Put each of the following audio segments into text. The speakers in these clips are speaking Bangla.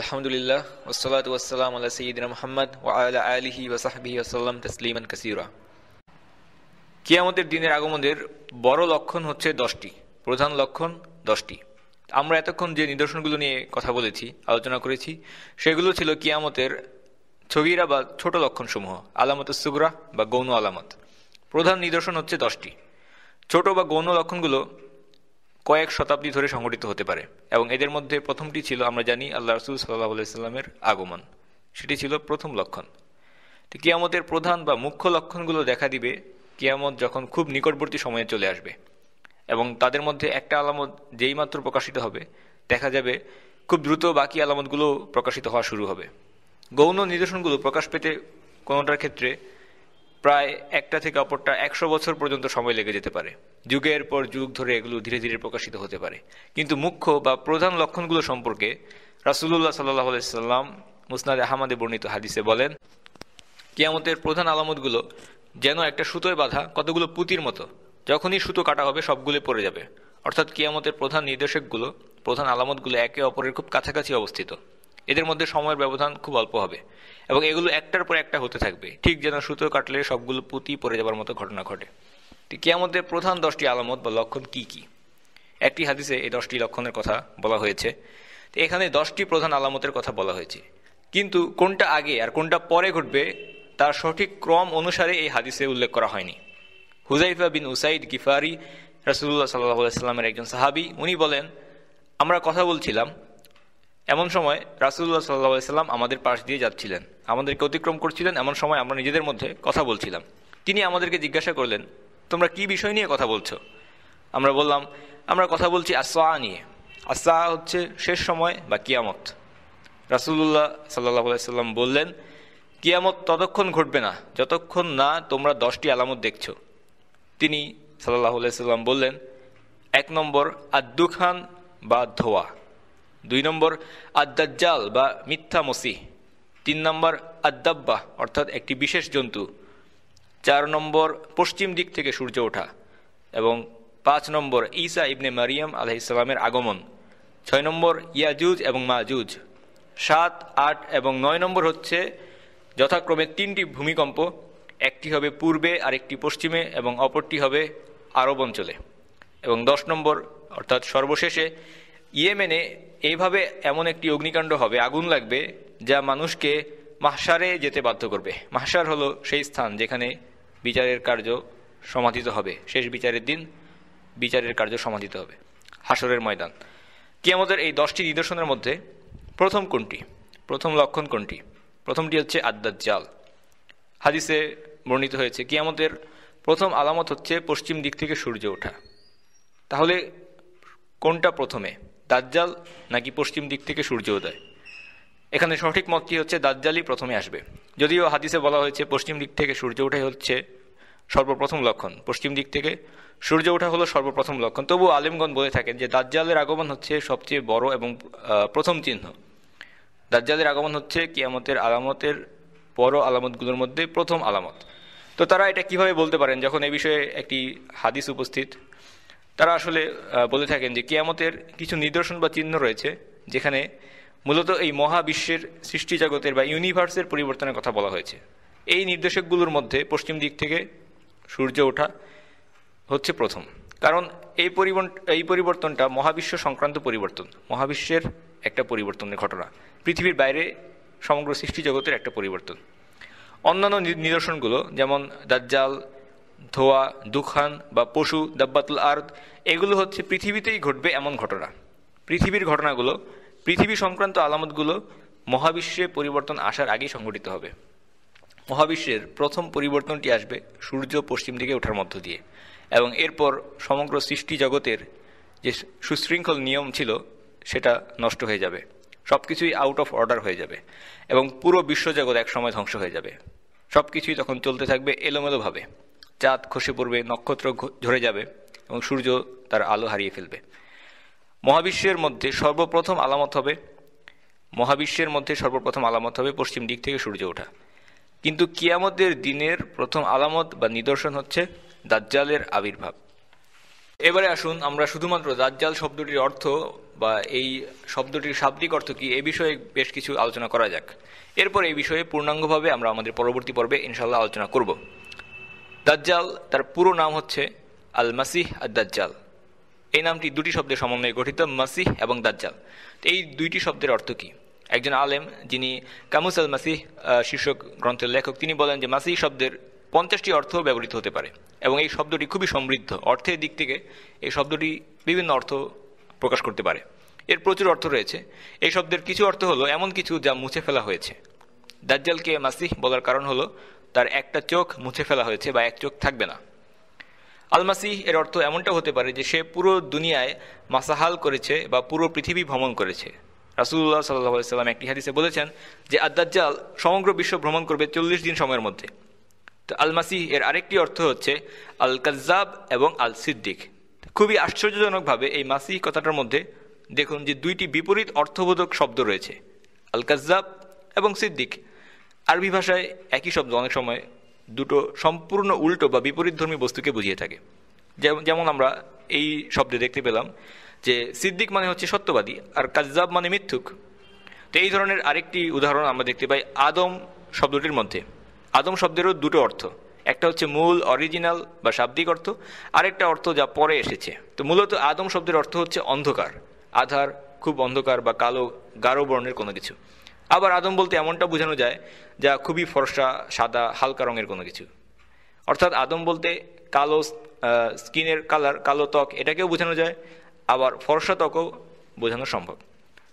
আলহামদুলিল্লাহ ওসলাত ওয়াসালাম আল্লাহ সঈদিন মোহাম্মদ ও আল্লাহ আলহি ওসাহাবিহি আসাল্লাম তসলিমান কাসিরা কিয়ামতের দিনের আগমনের বড় লক্ষণ হচ্ছে দশটি প্রধান লক্ষণ দশটি আমরা এতক্ষণ যে নিদর্শনগুলো নিয়ে কথা বলেছি আলোচনা করেছি সেগুলো ছিল কিয়ামতের ছবিরা বা ছোট লক্ষণসমূহ আলামত সুগরা বা গৌণ আলামত প্রধান নিদর্শন হচ্ছে দশটি ছোট বা গৌণ লক্ষণগুলো কয়েক শতাব্দী ধরে সংগঠিত হতে পারে এবং এদের মধ্যে প্রথমটি ছিল আমরা জানি আল্লাহ রসুল সাল্লাহ আলাইস্লামের আগমন সেটি ছিল প্রথম লক্ষণ তো কিয়ামতের প্রধান বা মুখ্য লক্ষণগুলো দেখা দিবে কিয়ামত যখন খুব নিকটবর্তী সময়ে চলে আসবে এবং তাদের মধ্যে একটা আলামত যেই মাত্র প্রকাশিত হবে দেখা যাবে খুব দ্রুত বাকি আলামতগুলো প্রকাশিত হওয়া শুরু হবে গৌণ নিদর্শনগুলো প্রকাশ পেতে কোনোটার ক্ষেত্রে প্রায় একটা থেকে অপরটা একশো বছর পর্যন্ত সময় লেগে যেতে পারে যুগের পর যুগ ধরে এগুলো ধীরে ধীরে প্রকাশিত হতে পারে কিন্তু মুখ্য বা প্রধান লক্ষণগুলো সম্পর্কে রাসুল্লাহ সাল্লাহ আলাইসাল্লাম মুসনাদ আহমদে বর্ণিত হাদিসে বলেন কিয়ামতের প্রধান আলামতগুলো যেন একটা সুতোয় বাঁধা কতগুলো পুতির মতো যখনই সুতো কাটা হবে সবগুলো পড়ে যাবে অর্থাৎ কিয়ামতের প্রধান নির্দেশকগুলো প্রধান আলামতগুলো একে অপরের খুব কাছাকাছি অবস্থিত এদের মধ্যে সময়ের ব্যবধান খুব অল্প হবে এবং এগুলো একটার পর একটা হতে থাকবে ঠিক যেন সুতো কাটলে সবগুলো পুঁতি পড়ে যাবার মতো ঘটনা ঘটে তো কেয়ামতের প্রধান দশটি আলামত বা লক্ষণ কি কি একটি হাদিসে এই দশটি লক্ষণের কথা বলা হয়েছে তো এখানে দশটি প্রধান আলামতের কথা বলা হয়েছে কিন্তু কোনটা আগে আর কোনটা পরে ঘটবে তার সঠিক ক্রম অনুসারে এই হাদিসে উল্লেখ করা হয়নি হুজাইফা বিন উসাইদ গিফারি রাসুল্লাহ সাল্লাহ সাল্লামের একজন সাহাবি উনি বলেন আমরা কথা বলছিলাম এমন সময় রাসুল্লাহ সাল্লা সাল্লাম আমাদের পাশ দিয়ে যাচ্ছিলেন আমাদেরকে অতিক্রম করছিলেন এমন সময় আমরা নিজেদের মধ্যে কথা বলছিলাম তিনি আমাদেরকে জিজ্ঞাসা করলেন তোমরা কি বিষয় নিয়ে কথা বলছো আমরা বললাম আমরা কথা বলছি আসা নিয়ে আসা হচ্ছে শেষ সময় বা কিয়ামত রাসুল্লাহ সাল্লাহ সাল্লাম বললেন কিয়ামত ততক্ষণ ঘটবে না যতক্ষণ না তোমরা দশটি আলামত দেখছ তিনি সাল্লাহ সাল্লাম বললেন এক নম্বর আদুখান বা ধোয়া দুই নম্বর আদ্দাজ্জাল বা মিথ্যা মসি তিন নম্বর আদ্দাব্বা অর্থাৎ একটি বিশেষ জন্তু চার নম্বর পশ্চিম দিক থেকে সূর্য ওঠা এবং পাঁচ নম্বর ঈসা ইবনে মারিয়াম আলহ ইসলামের আগমন ছয় নম্বর ইয়াজুজ এবং মাজুজ সাত আট এবং নয় নম্বর হচ্ছে যথাক্রমে তিনটি ভূমিকম্প একটি হবে পূর্বে আরেকটি পশ্চিমে এবং অপরটি হবে আরব অঞ্চলে এবং দশ নম্বর অর্থাৎ সর্বশেষে ইয়েমেনে এইভাবে এমন একটি অগ্নিকাণ্ড হবে আগুন লাগবে যা মানুষকে মাহসারে যেতে বাধ্য করবে মাহসার হলো সেই স্থান যেখানে বিচারের কার্য সমাধিত হবে শেষ বিচারের দিন বিচারের কার্য সমাধিত হবে হাসরের ময়দান আমাদের এই দশটি নিদর্শনের মধ্যে প্রথম কোনটি প্রথম লক্ষণ কোনটি প্রথমটি হচ্ছে আদ্দাত জাল হাদিসে বর্ণিত হয়েছে কিয়ামতের প্রথম আলামত হচ্ছে পশ্চিম দিক থেকে সূর্য ওঠা তাহলে কোনটা প্রথমে দাজ্জাল নাকি পশ্চিম দিক থেকে সূর্যোদয় এখানে সঠিক মতটি হচ্ছে দাজ্জালই প্রথমে আসবে যদিও হাদিসে বলা হয়েছে পশ্চিম দিক থেকে সূর্য ওঠাই হচ্ছে সর্বপ্রথম লক্ষণ পশ্চিম দিক থেকে সূর্য ওঠা হলো সর্বপ্রথম লক্ষণ তবু আলিমগণ বলে থাকেন যে দাজ্জালের আগমন হচ্ছে সবচেয়ে বড় এবং প্রথম চিহ্ন দাজ্জালের আগমন হচ্ছে কিয়ামতের আলামতের বড় আলামতগুলোর মধ্যে প্রথম আলামত তো তারা এটা কিভাবে বলতে পারেন যখন এ বিষয়ে একটি হাদিস উপস্থিত তারা আসলে বলে থাকেন যে কেয়ামতের কিছু নিদর্শন বা চিহ্ন রয়েছে যেখানে মূলত এই মহাবিশ্বের সৃষ্টি জগতের বা ইউনিভার্সের পরিবর্তনের কথা বলা হয়েছে এই নির্দেশকগুলোর মধ্যে পশ্চিম দিক থেকে সূর্য ওঠা হচ্ছে প্রথম কারণ এই পরিবর্তন এই পরিবর্তনটা মহাবিশ্ব সংক্রান্ত পরিবর্তন মহাবিশ্বের একটা পরিবর্তনের ঘটনা পৃথিবীর বাইরে সমগ্র সৃষ্টি জগতের একটা পরিবর্তন অন্যান্য নিদর্শনগুলো যেমন দাজ্জাল ধোয়া দুখান বা পশু দাব্বাতুল আর্দ এগুলো হচ্ছে পৃথিবীতেই ঘটবে এমন ঘটনা পৃথিবীর ঘটনাগুলো পৃথিবী সংক্রান্ত আলামতগুলো মহাবিশ্বে পরিবর্তন আসার আগেই সংঘটিত হবে মহাবিশ্বের প্রথম পরিবর্তনটি আসবে সূর্য পশ্চিম দিকে ওঠার মধ্য দিয়ে এবং এরপর সমগ্র সৃষ্টি জগতের যে সুশৃঙ্খল নিয়ম ছিল সেটা নষ্ট হয়ে যাবে সব কিছুই আউট অফ অর্ডার হয়ে যাবে এবং পুরো বিশ্বজগৎ একসময় ধ্বংস হয়ে যাবে সব কিছুই তখন চলতে থাকবে এলোমেলোভাবে চাঁদ খসে পড়বে নক্ষত্র ঝরে যাবে এবং সূর্য তার আলো হারিয়ে ফেলবে মহাবিশ্বের মধ্যে সর্বপ্রথম আলামত হবে মহাবিশ্বের মধ্যে সর্বপ্রথম আলামত হবে পশ্চিম দিক থেকে সূর্য ওঠা কিন্তু কিয়ামতের দিনের প্রথম আলামত বা নিদর্শন হচ্ছে দাজ্জালের আবির্ভাব এবারে আসুন আমরা শুধুমাত্র দাজ্জাল শব্দটির অর্থ বা এই শব্দটির শাব্দিক অর্থ কি এ বিষয়ে বেশ কিছু আলোচনা করা যাক এরপর এই বিষয়ে পূর্ণাঙ্গভাবে আমরা আমাদের পরবর্তী পর্বে ইনশাল্লাহ আলোচনা করব দাজ্জাল তার পুরো নাম হচ্ছে আল মাসিহ আর দাজ্জাল এই নামটি দুটি শব্দের সমন্বয়ে গঠিত মাসিহ এবং দাজ্জাল এই দুইটি শব্দের অর্থ কী একজন আলেম যিনি কামুস আল মাসিহ শীর্ষক গ্রন্থের লেখক তিনি বলেন যে মাসিহ শব্দের পঞ্চাশটি অর্থ ব্যবহৃত হতে পারে এবং এই শব্দটি খুবই সমৃদ্ধ অর্থের দিক থেকে এই শব্দটি বিভিন্ন অর্থ প্রকাশ করতে পারে এর প্রচুর অর্থ রয়েছে এই শব্দের কিছু অর্থ হলো এমন কিছু যা মুছে ফেলা হয়েছে দাজ্জালকে মাসিহ বলার কারণ হলো তার একটা চোখ মুছে ফেলা হয়েছে বা এক চোখ থাকবে না আলমাসি এর অর্থ এমনটা হতে পারে যে সে পুরো দুনিয়ায় মাসাহাল করেছে বা পুরো পৃথিবী ভ্রমণ করেছে রাসুল্লাহ সাল্লাহ সাল্লাম একটি হাদিসে বলেছেন যে আদাজ্জাল সমগ্র বিশ্ব ভ্রমণ করবে চল্লিশ দিন সময়ের মধ্যে তো আলমাসি এর আরেকটি অর্থ হচ্ছে আল কাজাব এবং আল সিদ্দিক খুবই আশ্চর্যজনকভাবে এই মাসি কথাটার মধ্যে দেখুন যে দুইটি বিপরীত অর্থবোধক শব্দ রয়েছে আল কাজাব এবং সিদ্দিক আরবি ভাষায় একই শব্দ অনেক সময় দুটো সম্পূর্ণ উল্টো বা বিপরীতধর্মী বস্তুকে বুঝিয়ে থাকে যেমন আমরা এই শব্দে দেখতে পেলাম যে সিদ্দিক মানে হচ্ছে সত্যবাদী আর কাজাব মানে মিথ্যুক তো এই ধরনের আরেকটি উদাহরণ আমরা দেখতে পাই আদম শব্দটির মধ্যে আদম শব্দেরও দুটো অর্থ একটা হচ্ছে মূল অরিজিনাল বা শাব্দিক অর্থ আরেকটা অর্থ যা পরে এসেছে তো মূলত আদম শব্দের অর্থ হচ্ছে অন্ধকার আধার খুব অন্ধকার বা কালো গাঢ় বর্ণের কোনো কিছু আবার আদম বলতে এমনটা বোঝানো যায় যা খুবই ফর্সা সাদা হালকা রঙের কোনো কিছু অর্থাৎ আদম বলতে কালো স্কিনের কালার কালো ত্বক এটাকেও বোঝানো যায় আবার ফর্সা ত্বকও বোঝানো সম্ভব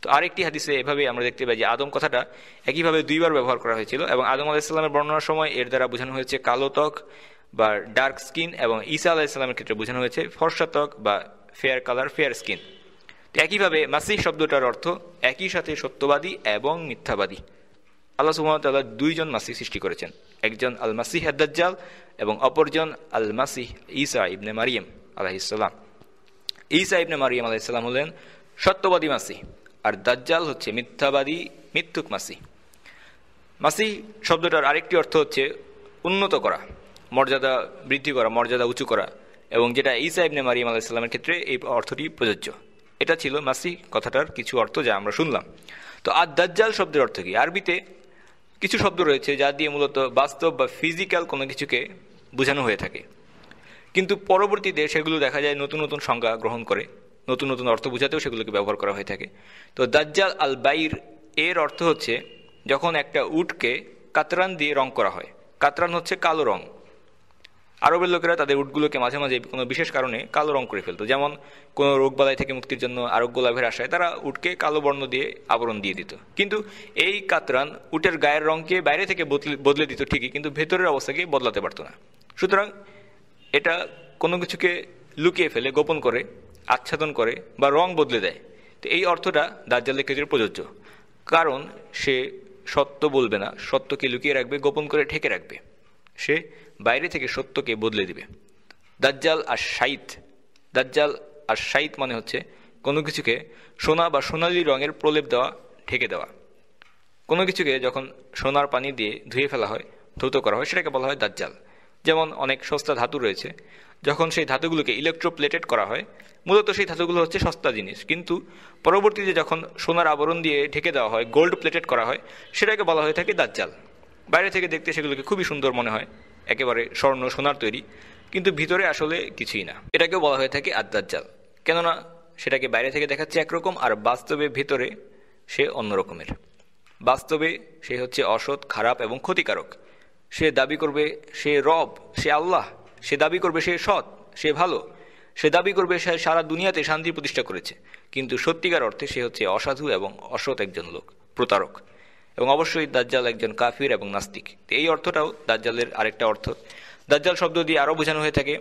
তো আরেকটি হাদিসে এভাবে আমরা দেখতে পাই যে আদম কথাটা একইভাবে দুইবার ব্যবহার করা হয়েছিল এবং আদম আলাহিসাল্লামের বর্ণনার সময় এর দ্বারা বোঝানো হয়েছে কালো ত্বক বা ডার্ক স্কিন এবং ঈসা আলাহিসাল্লামের ক্ষেত্রে বোঝানো হয়েছে ফর্সা ত্বক বা ফেয়ার কালার ফেয়ার স্কিন একইভাবে মাসিহ শব্দটার অর্থ একই সাথে সত্যবাদী এবং মিথ্যাবাদী আল্লাহ সুহামতাল্লাহ দুইজন মাসিহ সৃষ্টি করেছেন একজন আল মাসিহ হেদাজ্জাল এবং অপরজন আল মাসিহ ইসা ইবনে মারিয়াম আলাহিসাল্লাম ইসা ইবনে মারিয়াম আলাহিসাল্লাম হলেন সত্যবাদী মাসিহ আর দাজ্জাল হচ্ছে মিথ্যাবাদী মিথ্যুক মাসি মাসি শব্দটার আরেকটি অর্থ হচ্ছে উন্নত করা মর্যাদা বৃদ্ধি করা মর্যাদা উঁচু করা এবং যেটা ইসা ইবনে মারিয়াম আলাহিসাল্লামের ক্ষেত্রে এই অর্থটি প্রযোজ্য এটা ছিল মাসি কথাটার কিছু অর্থ যা আমরা শুনলাম তো আর দাজ্জাল শব্দের অর্থ কি আরবিতে কিছু শব্দ রয়েছে যা দিয়ে মূলত বাস্তব বা ফিজিক্যাল কোনো কিছুকে বোঝানো হয়ে থাকে কিন্তু পরবর্তীতে সেগুলো দেখা যায় নতুন নতুন সংজ্ঞা গ্রহণ করে নতুন নতুন অর্থ বোঝাতেও সেগুলোকে ব্যবহার করা হয়ে থাকে তো দাজ্জাল আল বাইর এর অর্থ হচ্ছে যখন একটা উটকে কাতরান দিয়ে রং করা হয় কাতরান হচ্ছে কালো রং আরবের লোকেরা তাদের উটগুলোকে মাঝে মাঝে কোনো বিশেষ কারণে কালো রং করে ফেলতো যেমন কোনো রোগবালাই থেকে মুক্তির জন্য আরোগ্য লাভের আশায় তারা উটকে কালো বর্ণ দিয়ে আবরণ দিয়ে দিত কিন্তু এই কাতরান উটের গায়ের রঙকে বাইরে থেকে বদলে দিত ঠিকই কিন্তু ভেতরের অবস্থাকে বদলাতে পারত না সুতরাং এটা কোনো কিছুকে লুকিয়ে ফেলে গোপন করে আচ্ছাদন করে বা রং বদলে দেয় তো এই অর্থটা দার্জালের ক্ষেত্রে প্রযোজ্য কারণ সে সত্য বলবে না সত্যকে লুকিয়ে রাখবে গোপন করে ঠেকে রাখবে সে বাইরে থেকে সত্যকে বদলে দিবে দাজ্জাল আর সাইত দাজ্জাল আর সাইত মানে হচ্ছে কোনো কিছুকে সোনা বা সোনালি রঙের প্রলেপ দেওয়া ঢেকে দেওয়া কোনো কিছুকে যখন সোনার পানি দিয়ে ধুয়ে ফেলা হয় ধৌত করা হয় সেটাকে বলা হয় দাজ্জাল যেমন অনেক সস্তা ধাতু রয়েছে যখন সেই ধাতুগুলোকে ইলেকট্রোপ্লেটেড করা হয় মূলত সেই ধাতুগুলো হচ্ছে সস্তা জিনিস কিন্তু পরবর্তীতে যখন সোনার আবরণ দিয়ে ঢেকে দেওয়া হয় গোল্ড প্লেটেড করা হয় সেটাকে বলা হয়ে থাকে দাজ্জাল বাইরে থেকে দেখতে সেগুলোকে খুবই সুন্দর মনে হয় একেবারে স্বর্ণ সোনার তৈরি কিন্তু ভিতরে আসলে কিছুই না এটাকেও বলা হয়ে থাকে আদ্দাজ্জাল কেননা সেটাকে বাইরে থেকে দেখাচ্ছে একরকম আর বাস্তবে ভিতরে সে অন্য রকমের বাস্তবে সে হচ্ছে অসৎ খারাপ এবং ক্ষতিকারক সে দাবি করবে সে রব সে আল্লাহ সে দাবি করবে সে সৎ সে ভালো সে দাবি করবে সে সারা দুনিয়াতে শান্তি প্রতিষ্ঠা করেছে কিন্তু সত্যিকার অর্থে সে হচ্ছে অসাধু এবং অসৎ একজন লোক প্রতারক এবং অবশ্যই দাজ্জাল একজন কাফির এবং নাস্তিক এই অর্থটাও দাজ্জালের আরেকটা অর্থ দাজ্জাল শব্দ দিয়ে আরও বোঝানো হয়ে থাকে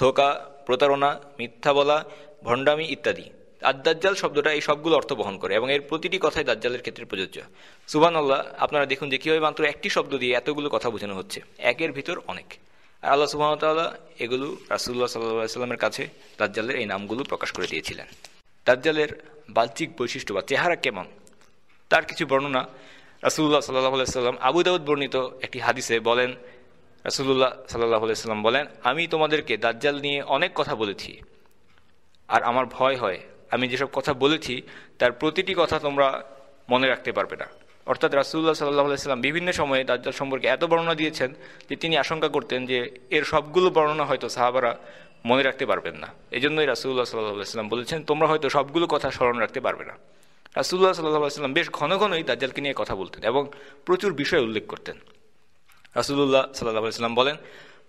ধোকা প্রতারণা মিথ্যা বলা ভণ্ডামি ইত্যাদি আর দাজ্জাল শব্দটা এই সবগুলো অর্থ বহন করে এবং এর প্রতিটি কথাই দাজ্জালের ক্ষেত্রে প্রযোজ্য সুবান আল্লাহ আপনারা দেখুন যে কীভাবে মাত্র একটি শব্দ দিয়ে এতগুলো কথা বোঝানো হচ্ছে একের ভিতর অনেক আর আল্লাহ সুবাহতাল্লাহ এগুলো রাসুল্লাহ সাল্লাহ সাল্লামের কাছে দাজ্জালের এই নামগুলো প্রকাশ করে দিয়েছিলেন দাজ্জালের বাহ্যিক বৈশিষ্ট্য বা চেহারা কেমন তার কিছু বর্ণনা রাসুল্লাহ সাল্লাহ সাল্লাম আবু দাউদ বর্ণিত একটি হাদিসে বলেন রাসুল্লাহ সাল্লাহ সাল্লাম বলেন আমি তোমাদেরকে দাজ্জাল নিয়ে অনেক কথা বলেছি আর আমার ভয় হয় আমি যেসব কথা বলেছি তার প্রতিটি কথা তোমরা মনে রাখতে পারবে না অর্থাৎ রাসুল্লাহ সাল্লাহ সাল্লাম বিভিন্ন সময়ে দাজ্জাল সম্পর্কে এত বর্ণনা দিয়েছেন যে তিনি আশঙ্কা করতেন যে এর সবগুলো বর্ণনা হয়তো সাহাবারা মনে রাখতে পারবেন না এজন্যই রাসুল্লাহ সাল্লাহ সাল্লাম বলেছেন তোমরা হয়তো সবগুলো কথা স্মরণ রাখতে পারবে না রাসুল্লাহ সাল্লাহ সাল্লাম বেশ ঘন ঘনই দাজ্জালকে নিয়ে কথা বলতেন এবং প্রচুর বিষয় উল্লেখ করতেন রাসুল্লাহ সাল্লাহ সাল্লাম বলেন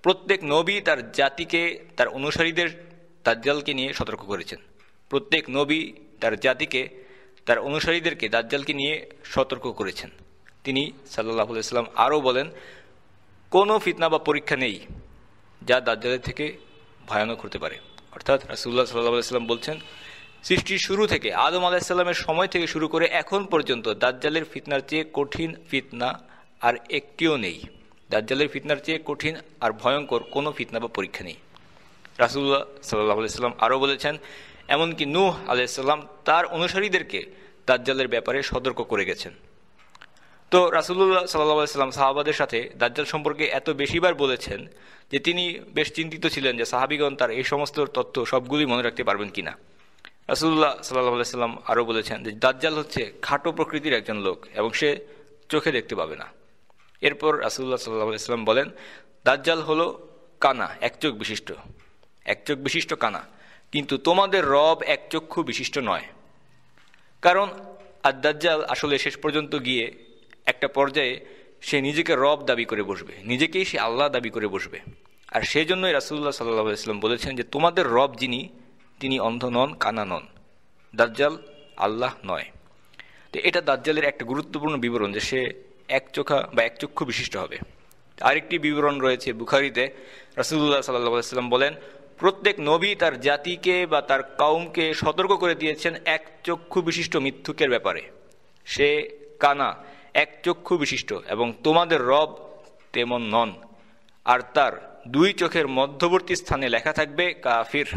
প্রত্যেক নবী তার জাতিকে তার অনুসারীদের দাজ্জালকে নিয়ে সতর্ক করেছেন প্রত্যেক নবী তার জাতিকে তার অনুসারীদেরকে দাজ্জালকে নিয়ে সতর্ক করেছেন তিনি সাল্লাহ আলাইস্লাম আরও বলেন কোনো ফিতনা বা পরীক্ষা নেই যা দাজ্জালের থেকে ভয়ানক হতে পারে অর্থাৎ রাসুল্লাহ সাল্লাহ আলাইস্লাম বলছেন সৃষ্টির শুরু থেকে আদম আলাহিসাল্লামের সময় থেকে শুরু করে এখন পর্যন্ত দাজ্জালের ফিতনার চেয়ে কঠিন ফিতনা আর একটিও নেই দাজ্জালের ফিতনার চেয়ে কঠিন আর ভয়ঙ্কর কোনো ফিতনা বা পরীক্ষা নেই রাসুল্লাহ সাল্লাহ সাল্লাম আরও বলেছেন এমনকি নূহ আলাইসাল্লাম তার অনুসারীদেরকে দাজ্জালের ব্যাপারে সতর্ক করে গেছেন তো রাসুল্লাহ সাল্লাহ সাল্লাম সাহাবাদের সাথে দাজ্জাল সম্পর্কে এত বেশিবার বলেছেন যে তিনি বেশ চিন্তিত ছিলেন যে সাহাবিগণ তার এই সমস্ত তথ্য সবগুলি মনে রাখতে পারবেন কিনা রাসুল্লাহ সাল্লাহ সাল্লাম আরও বলেছেন যে দাজ্জাল হচ্ছে খাটো প্রকৃতির একজন লোক এবং সে চোখে দেখতে পাবে না এরপর রাসুল্লাহ সাল্লাহ সাল্লাম বলেন দাজ্জাল হলো কানা এক চোখ বিশিষ্ট এক চোখ বিশিষ্ট কানা কিন্তু তোমাদের রব এক চক্ষু বিশিষ্ট নয় কারণ আর দাজ্জাল আসলে শেষ পর্যন্ত গিয়ে একটা পর্যায়ে সে নিজেকে রব দাবি করে বসবে নিজেকেই সে আল্লাহ দাবি করে বসবে আর সেই জন্যই রাসুল্লাহ সাল্লাহ সাল্লাম বলেছেন যে তোমাদের রব যিনি তিনি অন্ধ নন কানা নন দাজ্জাল আল্লাহ নয় তো এটা দাজ্জালের একটা গুরুত্বপূর্ণ বিবরণ যে সে এক চোখা বা এক চক্ষু বিশিষ্ট হবে আরেকটি বিবরণ রয়েছে বুখারিতে রাসুদুল্লাহ সাল্লাহ সাল্লাম বলেন প্রত্যেক নবী তার জাতিকে বা তার কাউমকে সতর্ক করে দিয়েছেন এক চক্ষু বিশিষ্ট মিথ্যুকের ব্যাপারে সে কানা এক চক্ষু বিশিষ্ট এবং তোমাদের রব তেমন নন আর তার দুই চোখের মধ্যবর্তী স্থানে লেখা থাকবে কাফির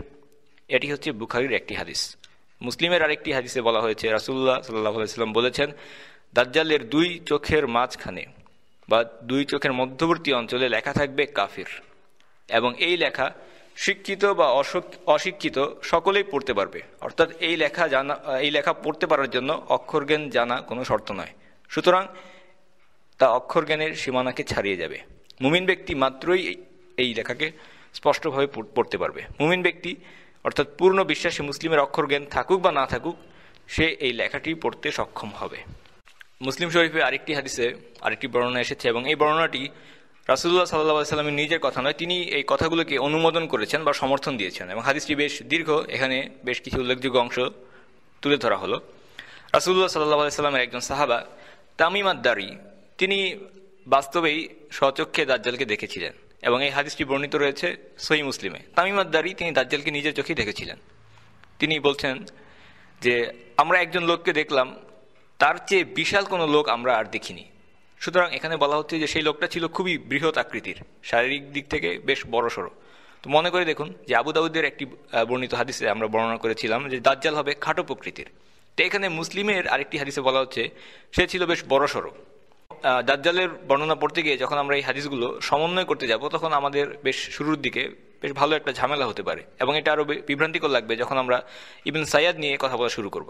এটি হচ্ছে বুখারির একটি হাদিস মুসলিমের আরেকটি হাদিসে বলা হয়েছে রাসুল্লাহ সাল্লাহ আলাইসাল্লাম বলেছেন দাজ্জালের দুই চোখের মাঝখানে বা দুই চোখের মধ্যবর্তী অঞ্চলে লেখা থাকবে কাফির এবং এই লেখা শিক্ষিত বা অশিক্ষিত সকলেই পড়তে পারবে অর্থাৎ এই লেখা জানা এই লেখা পড়তে পারার জন্য অক্ষর জ্ঞান জানা কোনো শর্ত নয় সুতরাং তা অক্ষর জ্ঞানের সীমানাকে ছাড়িয়ে যাবে মুমিন ব্যক্তি মাত্রই এই লেখাকে স্পষ্টভাবে পড়তে পারবে মুমিন ব্যক্তি অর্থাৎ পূর্ণ বিশ্বাসী মুসলিমের অক্ষর জ্ঞান থাকুক বা না থাকুক সে এই লেখাটি পড়তে সক্ষম হবে মুসলিম শরীফে আরেকটি হাদিসে আরেকটি বর্ণনা এসেছে এবং এই বর্ণনাটি রাসুল্লাহ সাল্লা সাল্লামের নিজের কথা নয় তিনি এই কথাগুলোকে অনুমোদন করেছেন বা সমর্থন দিয়েছেন এবং হাদিসটি বেশ দীর্ঘ এখানে বেশ কিছু উল্লেখযোগ্য অংশ তুলে ধরা হলো রাসুল্লাহ সাল্লাহ সাল্লামের একজন সাহাবা তামিমাদ্দারি তিনি বাস্তবেই সচক্ষে দাজ্জালকে দেখেছিলেন এবং এই হাদিসটি বর্ণিত রয়েছে সহি মুসলিমে তামিমাদ্দারি তিনি দাজ্জালকে নিজের চোখেই দেখেছিলেন তিনি বলছেন যে আমরা একজন লোককে দেখলাম তার চেয়ে বিশাল কোনো লোক আমরা আর দেখিনি সুতরাং এখানে বলা হচ্ছে যে সেই লোকটা ছিল খুবই বৃহৎ আকৃতির শারীরিক দিক থেকে বেশ বড় সড়ো তো মনে করে দেখুন যে আবু একটি বর্ণিত হাদিসে আমরা বর্ণনা করেছিলাম যে দাজ্জাল হবে খাটো প্রকৃতির তো এখানে মুসলিমের আরেকটি হাদিসে বলা হচ্ছে সে ছিল বেশ বড় সড়ো দাজ্জালের বর্ণনা পড়তে গিয়ে যখন আমরা এই হাদিসগুলো সমন্বয় করতে যাব তখন আমাদের বেশ শুরুর দিকে বেশ ভালো একটা ঝামেলা হতে পারে এবং এটা আরও বিভ্রান্তিকর লাগবে যখন আমরা ইবিন সাইয়াদ নিয়ে কথা বলা শুরু করব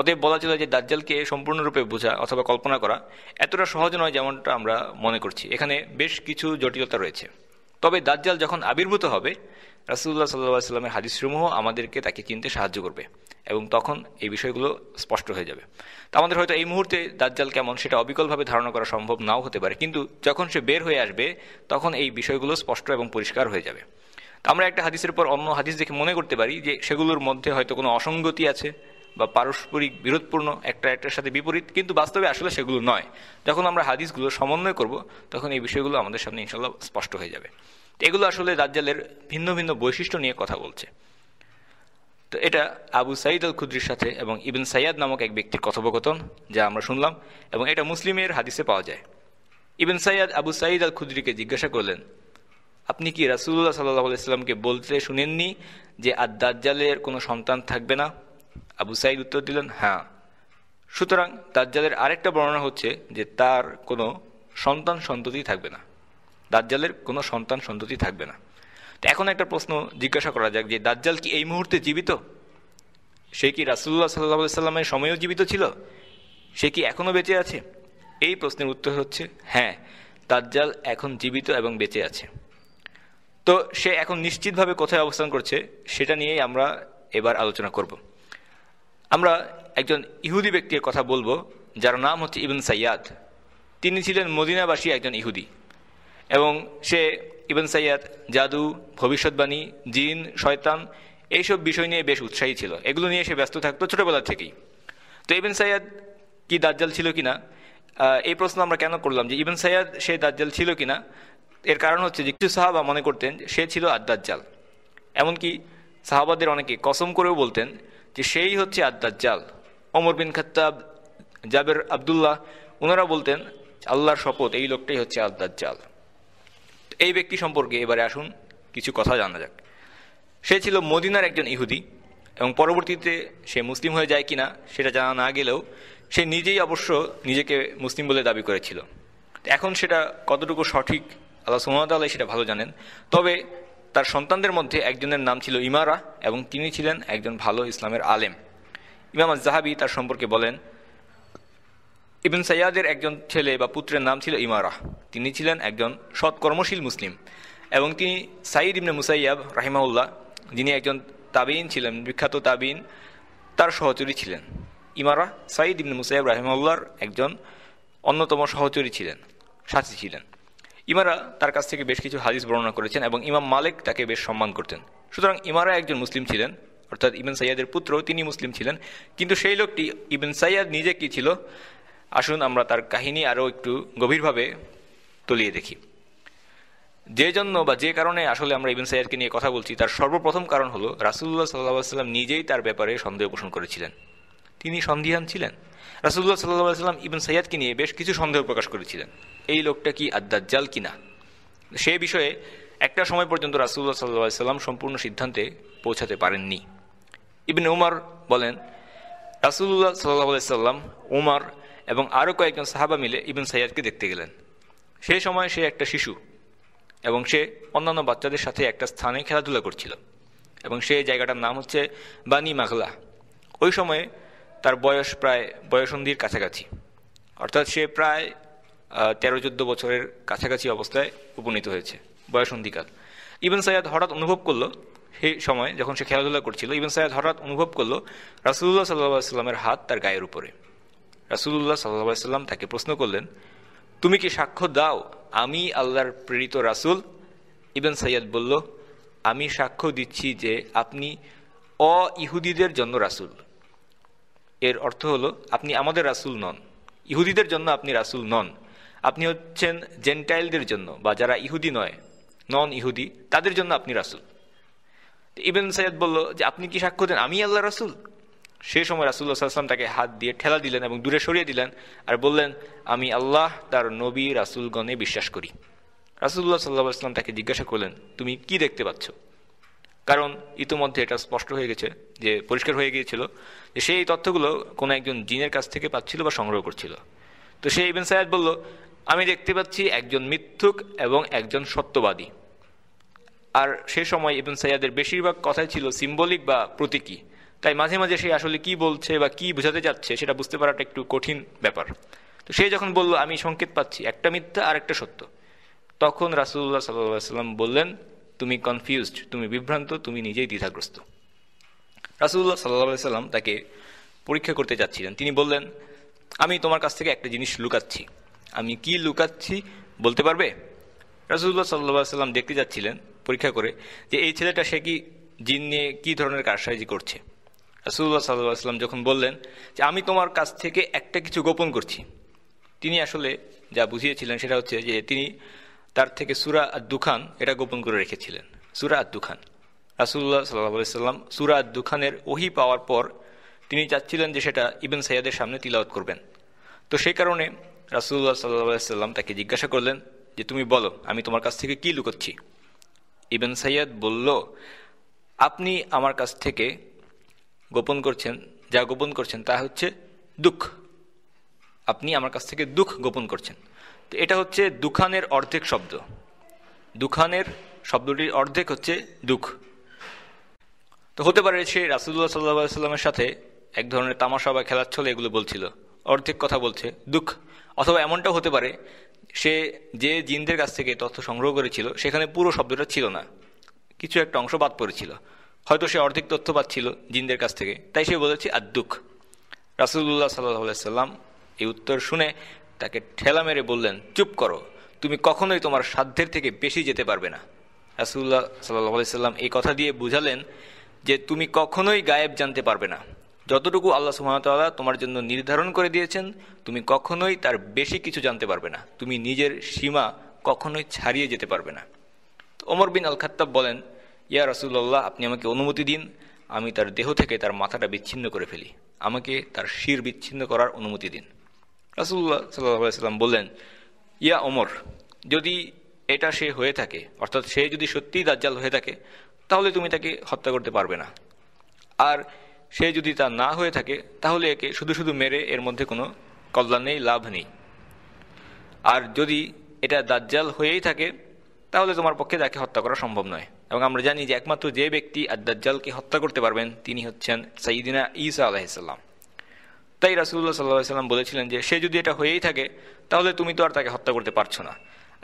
অতএব বলা ছিল যে দাজ্জালকে সম্পূর্ণরূপে বোঝা অথবা কল্পনা করা এতটা সহজ নয় যেমনটা আমরা মনে করছি এখানে বেশ কিছু জটিলতা রয়েছে তবে দাজ্জাল যখন আবির্ভূত হবে রাসুল্লাহ সাল্লা সাল্লামের হাদিসসমূহ আমাদেরকে তাকে চিনতে সাহায্য করবে এবং তখন এই বিষয়গুলো স্পষ্ট হয়ে যাবে তা আমাদের হয়তো এই মুহূর্তে দাজ্জাল কেমন সেটা অবিকলভাবে ধারণা করা সম্ভব নাও হতে পারে কিন্তু যখন সে বের হয়ে আসবে তখন এই বিষয়গুলো স্পষ্ট এবং পরিষ্কার হয়ে যাবে আমরা একটা হাদিসের পর অন্য হাদিস দেখে মনে করতে পারি যে সেগুলোর মধ্যে হয়তো কোনো অসঙ্গতি আছে বা পারস্পরিক বিরোধপূর্ণ একটা একটার সাথে বিপরীত কিন্তু বাস্তবে আসলে সেগুলো নয় যখন আমরা হাদিসগুলো সমন্বয় করব তখন এই বিষয়গুলো আমাদের সামনে ইনশাল্লাহ স্পষ্ট হয়ে যাবে এগুলো আসলে দাজ্জালের ভিন্ন ভিন্ন বৈশিষ্ট্য নিয়ে কথা বলছে তো এটা আবু সাইদ আল খুদ্রির সাথে এবং ইবিন সাইয়াদ নামক এক ব্যক্তির কথোপকথন যা আমরা শুনলাম এবং এটা মুসলিমের হাদিসে পাওয়া যায় ইবিন সাইয়াদ আবু সাইদ আল খুদ্রিকে জিজ্ঞাসা করলেন আপনি কি রাসুল্লাহ সাল্লাহ আলাইস্লামকে বলতে শুনেননি যে আর দাজ্জালের কোনো সন্তান থাকবে না আবু সাইদ উত্তর দিলেন হ্যাঁ সুতরাং দাজ্জালের আরেকটা বর্ণনা হচ্ছে যে তার কোনো সন্তান সন্ততি থাকবে না দাজ্জালের কোনো সন্তান সন্ততি থাকবে না এখন একটা প্রশ্ন জিজ্ঞাসা করা যাক যে দাজ্জাল কি এই মুহূর্তে জীবিত সে কি রাসুল্লাহ সাল্লাহ সাল্লামের সময়েও জীবিত ছিল সে কি এখনও বেঁচে আছে এই প্রশ্নের উত্তর হচ্ছে হ্যাঁ দাজ্জাল এখন জীবিত এবং বেঁচে আছে তো সে এখন নিশ্চিতভাবে কোথায় অবস্থান করছে সেটা নিয়েই আমরা এবার আলোচনা করব আমরা একজন ইহুদি ব্যক্তির কথা বলবো যার নাম হচ্ছে ইবন সাইয়াদ তিনি ছিলেন মদিনাবাসী একজন ইহুদি এবং সে ইবন সৈয়াদ জাদু ভবিষ্যৎবাণী জিন শয়তান এইসব বিষয় নিয়ে বেশ উৎসাহী ছিল এগুলো নিয়ে সে ব্যস্ত থাকতো ছোটোবেলা থেকেই তো ইবেন সৈয়াদ কি দাজ্জাল ছিল কিনা এই প্রশ্ন আমরা কেন করলাম যে ইবেন সৈয়াদ সে দাজ্জাল ছিল কিনা এর কারণ হচ্ছে যে কিছু সাহাবা মনে করতেন সে ছিল আদাজ্জাল এমনকি সাহাবাদের অনেকে কসম করেও বলতেন যে সেই হচ্ছে আদাজ্জাল অমর বিন খাত্তাব জাবের আবদুল্লাহ ওনারা বলতেন আল্লাহর শপথ এই লোকটাই হচ্ছে আদাজ্জাল এই ব্যক্তি সম্পর্কে এবারে আসুন কিছু কথা জানা যাক সে ছিল মদিনার একজন ইহুদি এবং পরবর্তীতে সে মুসলিম হয়ে যায় কিনা সেটা জানা না গেলেও সে নিজেই অবশ্য নিজেকে মুসলিম বলে দাবি করেছিল এখন সেটা কতটুকু সঠিক আল্লাহ সুমতাল্লাহ সেটা ভালো জানেন তবে তার সন্তানদের মধ্যে একজনের নাম ছিল ইমারা এবং তিনি ছিলেন একজন ভালো ইসলামের আলেম ইমাম জাহাবি তার সম্পর্কে বলেন ইবন সৈয়াদের একজন ছেলে বা পুত্রের নাম ছিল ইমারা তিনি ছিলেন একজন সৎকর্মশীল মুসলিম এবং তিনি সাইদ ইবনে মুসাইয়াব রাহিমাউল্লাহ যিনি একজন তাবিন ছিলেন বিখ্যাত তাবিন তার সহচরী ছিলেন ইমারা সাইদ ইবনে মুসাইয়াব রাহিমাউল্লার একজন অন্যতম সহচরী ছিলেন সাথী ছিলেন ইমারা তার কাছ থেকে বেশ কিছু হাদিস বর্ণনা করেছেন এবং ইমাম মালিক তাকে বেশ সম্মান করতেন সুতরাং ইমারা একজন মুসলিম ছিলেন অর্থাৎ ইবেন সৈয়াদের পুত্র তিনি মুসলিম ছিলেন কিন্তু সেই লোকটি ইবেন সৈয়াদ নিজে কি ছিল আসুন আমরা তার কাহিনী আরও একটু গভীরভাবে তলিয়ে দেখি যে জন্য বা যে কারণে আসলে আমরা ইবিন সাইয়াদকে নিয়ে কথা বলছি তার সর্বপ্রথম কারণ হলো রাসুল্লাহ সাল্লাহ সাল্লাম নিজেই তার ব্যাপারে সন্দেহ পোষণ করেছিলেন তিনি সন্দিহান ছিলেন রাসুল্লাহ সাল্লাহ সাল্লাম ইবিন সাইয়াদকে নিয়ে বেশ কিছু সন্দেহ প্রকাশ করেছিলেন এই লোকটা কি জাল কিনা সে বিষয়ে একটা সময় পর্যন্ত রাসুল্লাহ সাল্লাহ সাল্লাম সম্পূর্ণ সিদ্ধান্তে পৌঁছাতে পারেননি ইবিন উমার বলেন রাসুল্লাহ সাল্লাহ সাল্লাম উমার এবং আরও কয়েকজন সাহাবা মিলে ইবন সাইয়াদকে দেখতে গেলেন সেই সময় সে একটা শিশু এবং সে অন্যান্য বাচ্চাদের সাথে একটা স্থানে খেলাধুলা করছিল এবং সে জায়গাটার নাম হচ্ছে বানি মাগলা ওই সময়ে তার বয়স প্রায় বয়সন্ধির কাছাকাছি অর্থাৎ সে প্রায় তেরো চোদ্দ বছরের কাছাকাছি অবস্থায় উপনীত হয়েছে বয়সন্ধিকাল ইবন সৈয়াদ হঠাৎ অনুভব করলো সেই সময় যখন সে খেলাধুলা করছিল ইবন সৈয়াদ হঠাৎ অনুভব করলো রাসুল্লাহ সাল্লা সাল্লামের হাত তার গায়ের উপরে রাসুল্লাহ সাল্লাহাম তাকে প্রশ্ন করলেন তুমি কি সাক্ষ্য দাও আমি আল্লাহর প্রেরিত রাসুল ইবেন সৈয়দ বলল আমি সাক্ষ্য দিচ্ছি যে আপনি অ ইহুদিদের জন্য রাসুল এর অর্থ হলো আপনি আমাদের রাসুল নন ইহুদিদের জন্য আপনি রাসুল নন আপনি হচ্ছেন জেন্টাইলদের জন্য বা যারা ইহুদি নয় নন ইহুদি তাদের জন্য আপনি রাসুল ইবেন সৈয়দ বলল যে আপনি কি সাক্ষ্য দেন আমি আল্লাহ রাসুল সেই সময় রাসুল্লাহ সাল্লাম তাকে হাত দিয়ে ঠেলা দিলেন এবং দূরে সরিয়ে দিলেন আর বললেন আমি আল্লাহ তার নবী রাসুলগণে বিশ্বাস করি রাসুল্লাহ সাল্লাহ আসলাম তাকে জিজ্ঞাসা করলেন তুমি কি দেখতে পাচ্ছ কারণ ইতোমধ্যে এটা স্পষ্ট হয়ে গেছে যে পরিষ্কার হয়ে গিয়েছিল যে সেই তথ্যগুলো কোনো একজন জিনের কাছ থেকে পাচ্ছিল বা সংগ্রহ করছিল তো সে ইবেন সায়দ বলল আমি দেখতে পাচ্ছি একজন মিথ্যুক এবং একজন সত্যবাদী আর সে সময় ইবেন সাইয়াদের বেশিরভাগ কথাই ছিল সিম্বলিক বা প্রতীকী তাই মাঝে মাঝে সে আসলে কি বলছে বা কি বোঝাতে যাচ্ছে সেটা বুঝতে পারাটা একটু কঠিন ব্যাপার তো সে যখন বলল আমি সংকেত পাচ্ছি একটা মিথ্যা আর একটা সত্য তখন রাসুল্লাহ সাল্লাম বললেন তুমি কনফিউজড তুমি বিভ্রান্ত তুমি নিজেই দ্বিধাগ্রস্ত রাসুল্লাহ সাল্লাহ সাল্লাম তাকে পরীক্ষা করতে যাচ্ছিলেন তিনি বললেন আমি তোমার কাছ থেকে একটা জিনিস লুকাচ্ছি আমি কি লুকাচ্ছি বলতে পারবে রাসুল্লাহ সাল্লাহ সাল্লাম দেখতে যাচ্ছিলেন পরীক্ষা করে যে এই ছেলেটা সে কি জিন নিয়ে কী ধরনের কারসাইজি করছে রাসুল্লাহ সাল্লাহ আসলাম যখন বললেন যে আমি তোমার কাছ থেকে একটা কিছু গোপন করছি তিনি আসলে যা বুঝিয়েছিলেন সেটা হচ্ছে যে তিনি তার থেকে সুরা আর দুখান এটা গোপন করে রেখেছিলেন সুরা আর দুখান রাসুল্লাহ সাল্লাহ সাল্লাম সুরা আর দুখানের ওহি পাওয়ার পর তিনি চাচ্ছিলেন যে সেটা ইবেন সৈয়াদের সামনে তিলাওত করবেন তো সেই কারণে রাসুল্লাহ সাল্লাহ তাকে জিজ্ঞাসা করলেন যে তুমি বলো আমি তোমার কাছ থেকে কি লুকোচ্ছি ইবেন সৈয়াদ বলল আপনি আমার কাছ থেকে গোপন করছেন যা গোপন করছেন তা হচ্ছে দুঃখ আপনি আমার কাছ থেকে দুঃখ গোপন করছেন তো এটা হচ্ছে দুখানের অর্ধেক শব্দ দুখানের শব্দটির অর্ধেক হচ্ছে দুঃখ তো হতে পারে সে রাসুদুল্লাহ সাল্লা সাল্লামের সাথে এক ধরনের তামাশা বা খেলার ছলে এগুলো বলছিল অর্ধেক কথা বলছে দুঃখ অথবা এমনটাও হতে পারে সে যে জিনদের কাছ থেকে তথ্য সংগ্রহ করেছিল সেখানে পুরো শব্দটা ছিল না কিছু একটা অংশ বাদ পড়েছিল হয়তো সে অর্ধেক তথ্য পাচ্ছিল জিনদের কাছ থেকে তাই সে বলেছে আদুক রাসুল্লাহ সাল্লাহ সাল্লাম এই উত্তর শুনে তাকে ঠেলা মেরে বললেন চুপ করো তুমি কখনোই তোমার সাধ্যের থেকে বেশি যেতে পারবে না রাসুল্লাহ সাল্লাহ সাল্লাম এই কথা দিয়ে বুঝালেন যে তুমি কখনোই গায়েব জানতে পারবে না যতটুকু আল্লাহ সুহামতাল্লাহ তোমার জন্য নির্ধারণ করে দিয়েছেন তুমি কখনোই তার বেশি কিছু জানতে পারবে না তুমি নিজের সীমা কখনোই ছাড়িয়ে যেতে পারবে না ওমর বিন আল খাত্তাব বলেন ইয়া রাসুল্লাহ আপনি আমাকে অনুমতি দিন আমি তার দেহ থেকে তার মাথাটা বিচ্ছিন্ন করে ফেলি আমাকে তার শির বিচ্ছিন্ন করার অনুমতি দিন রাসুল্লাহ সাল্লাহ সাল্লাম বললেন ইয়া ওমর যদি এটা সে হয়ে থাকে অর্থাৎ সে যদি সত্যিই দাজ্জাল হয়ে থাকে তাহলে তুমি তাকে হত্যা করতে পারবে না আর সে যদি তা না হয়ে থাকে তাহলে একে শুধু শুধু মেরে এর মধ্যে কোনো কল্যাণ নেই লাভ নেই আর যদি এটা দাজ্জাল হয়েই থাকে তাহলে তোমার পক্ষে তাকে হত্যা করা সম্ভব নয় এবং আমরা জানি যে একমাত্র যে ব্যক্তি আদাজ্জালকে হত্যা করতে পারবেন তিনি হচ্ছেন সাইদিনা ইসা আলাহিসাল্লাম তাই রাসুল্লাহ সাল্লাহ সাল্লাম বলেছিলেন যে সে যদি এটা হয়েই থাকে তাহলে তুমি তো আর তাকে হত্যা করতে পারছো না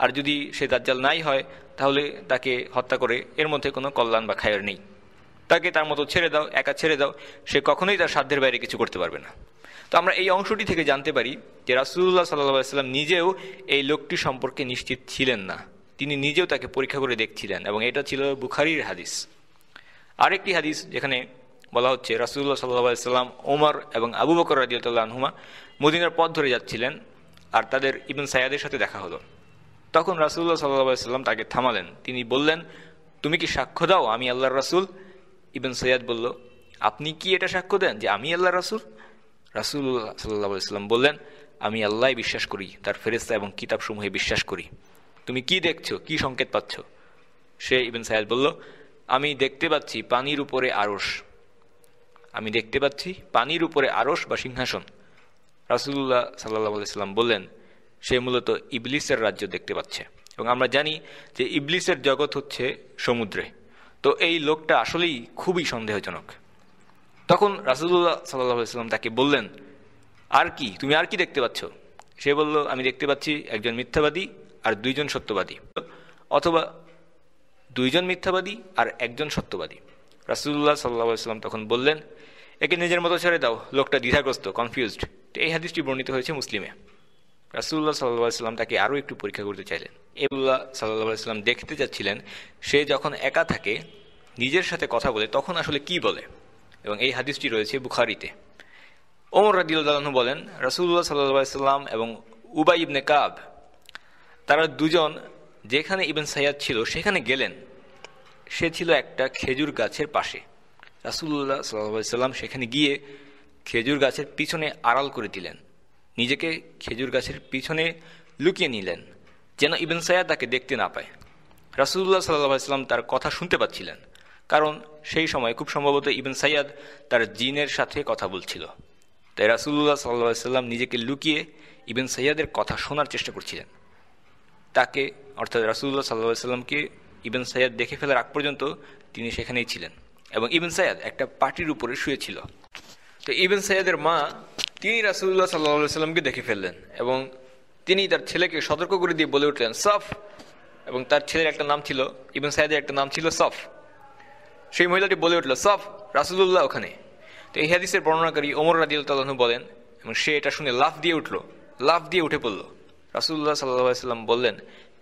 আর যদি সে দাজ্জাল নাই হয় তাহলে তাকে হত্যা করে এর মধ্যে কোনো কল্যাণ বা খায়ের নেই তাকে তার মতো ছেড়ে দাও একা ছেড়ে দাও সে কখনোই তার সাধ্যের বাইরে কিছু করতে পারবে না তো আমরা এই অংশটি থেকে জানতে পারি যে রাসুল্লাহ সাল্লাহ সাল্লাম নিজেও এই লোকটি সম্পর্কে নিশ্চিত ছিলেন না তিনি নিজেও তাকে পরীক্ষা করে দেখছিলেন এবং এটা ছিল বুখারির হাদিস আরেকটি হাদিস যেখানে বলা হচ্ছে রাসুল্লাহ সাল্লাহ সাল্লাম ওমর এবং আবু বকর রাজিউল্লাহ আনহুমা মদিনার পথ ধরে যাচ্ছিলেন আর তাদের ইবন সায়াদের সাথে দেখা হলো তখন রাসুল্লাহ সাল্লাহ সাল্লাম তাকে থামালেন তিনি বললেন তুমি কি সাক্ষ্য দাও আমি আল্লাহর রাসুল ইবন সৈয়াদ বলল আপনি কি এটা সাক্ষ্য দেন যে আমি আল্লাহ রাসুল রাসুল্লাহ সাল্লাহ সাল্লাম বললেন আমি আল্লাহ বিশ্বাস করি তার ফেরেস্তা এবং কিতাবসমূহে বিশ্বাস করি তুমি কি দেখছো কি সংকেত পাচ্ছ সে ইবেন সাহেল বলল আমি দেখতে পাচ্ছি পানির উপরে আড়স আমি দেখতে পাচ্ছি পানির উপরে আড়স বা সিংহাসন রাসুল্লাহ সাল্লাহ সাল্লাম বললেন সে মূলত ইবলিসের রাজ্য দেখতে পাচ্ছে এবং আমরা জানি যে ইবলিসের জগৎ হচ্ছে সমুদ্রে তো এই লোকটা আসলেই খুবই সন্দেহজনক তখন রাসুল্লাহ সাল্লাহ সাল্লাম তাকে বললেন আর কি তুমি আর কি দেখতে পাচ্ছ সে বলল আমি দেখতে পাচ্ছি একজন মিথ্যাবাদী আর দুইজন সত্যবাদী অথবা দুইজন মিথ্যাবাদী আর একজন সত্যবাদী রাসুল্লাহ সাল্লা সাল্লাম তখন বললেন একে নিজের মতো ছেড়ে দাও লোকটা দ্বিধাগ্রস্ত কনফিউজড এই হাদিসটি বর্ণিত হয়েছে মুসলিমে রাসুল্লাহ সাল্লাহ সাল্লাম তাকে আরও একটু পরীক্ষা করতে চাইলেন এবুল্লাহ সাল্লাহ সাল্লাম দেখতে চাচ্ছিলেন সে যখন একা থাকে নিজের সাথে কথা বলে তখন আসলে কি বলে এবং এই হাদিসটি রয়েছে বুখারিতে ওমর রাদিউল্লাহ বলেন রাসুল্লাহ সাল্লাহ সাল্লাম এবং উবাই ইবনে কাব তারা দুজন যেখানে ইবেন সাইয়াদ ছিল সেখানে গেলেন সে ছিল একটা খেজুর গাছের পাশে রাসুল্লাহ সাল্লাম সেখানে গিয়ে খেজুর গাছের পিছনে আড়াল করে দিলেন নিজেকে খেজুর গাছের পিছনে লুকিয়ে নিলেন যেন ইবেন সাইয়াদ তাকে দেখতে না পায় রাসুল্লাহ সাল্লাম তার কথা শুনতে পাচ্ছিলেন কারণ সেই সময় খুব সম্ভবত ইবেন সাইয়াদ তার জিনের সাথে কথা বলছিল তাই রাসুল্লাহ সাল্লাহ সাল্লাম নিজেকে লুকিয়ে ইবেন সাইয়াদের কথা শোনার চেষ্টা করছিলেন তাকে অর্থাৎ রাসুল্লাহ সাল্লাহ সাল্লামকে ইবেন সাইয়াদ দেখে ফেলার আগ পর্যন্ত তিনি সেখানেই ছিলেন এবং ইবেন সাইয়াদ একটা পার্টির উপরে শুয়েছিল তো ইবেন সাইয়াদের মা তিনি রাসুল্লাহ সাল্লাহ সাল্লামকে দেখে ফেললেন এবং তিনি তার ছেলেকে সতর্ক করে দিয়ে বলে উঠলেন সফ এবং তার ছেলের একটা নাম ছিল ইবেন সাইদের একটা নাম ছিল সফ সেই মহিলাটি বলে উঠল সফ রাসুল্লাহ ওখানে তো এই হাদিসের বর্ণনাকারী ওমর রাজিউল্লাহ বলেন এবং সে এটা শুনে লাফ দিয়ে উঠল লাফ দিয়ে উঠে পড়লো রাসুল্লাহ সাল্লাহ সাল্লাম বললেন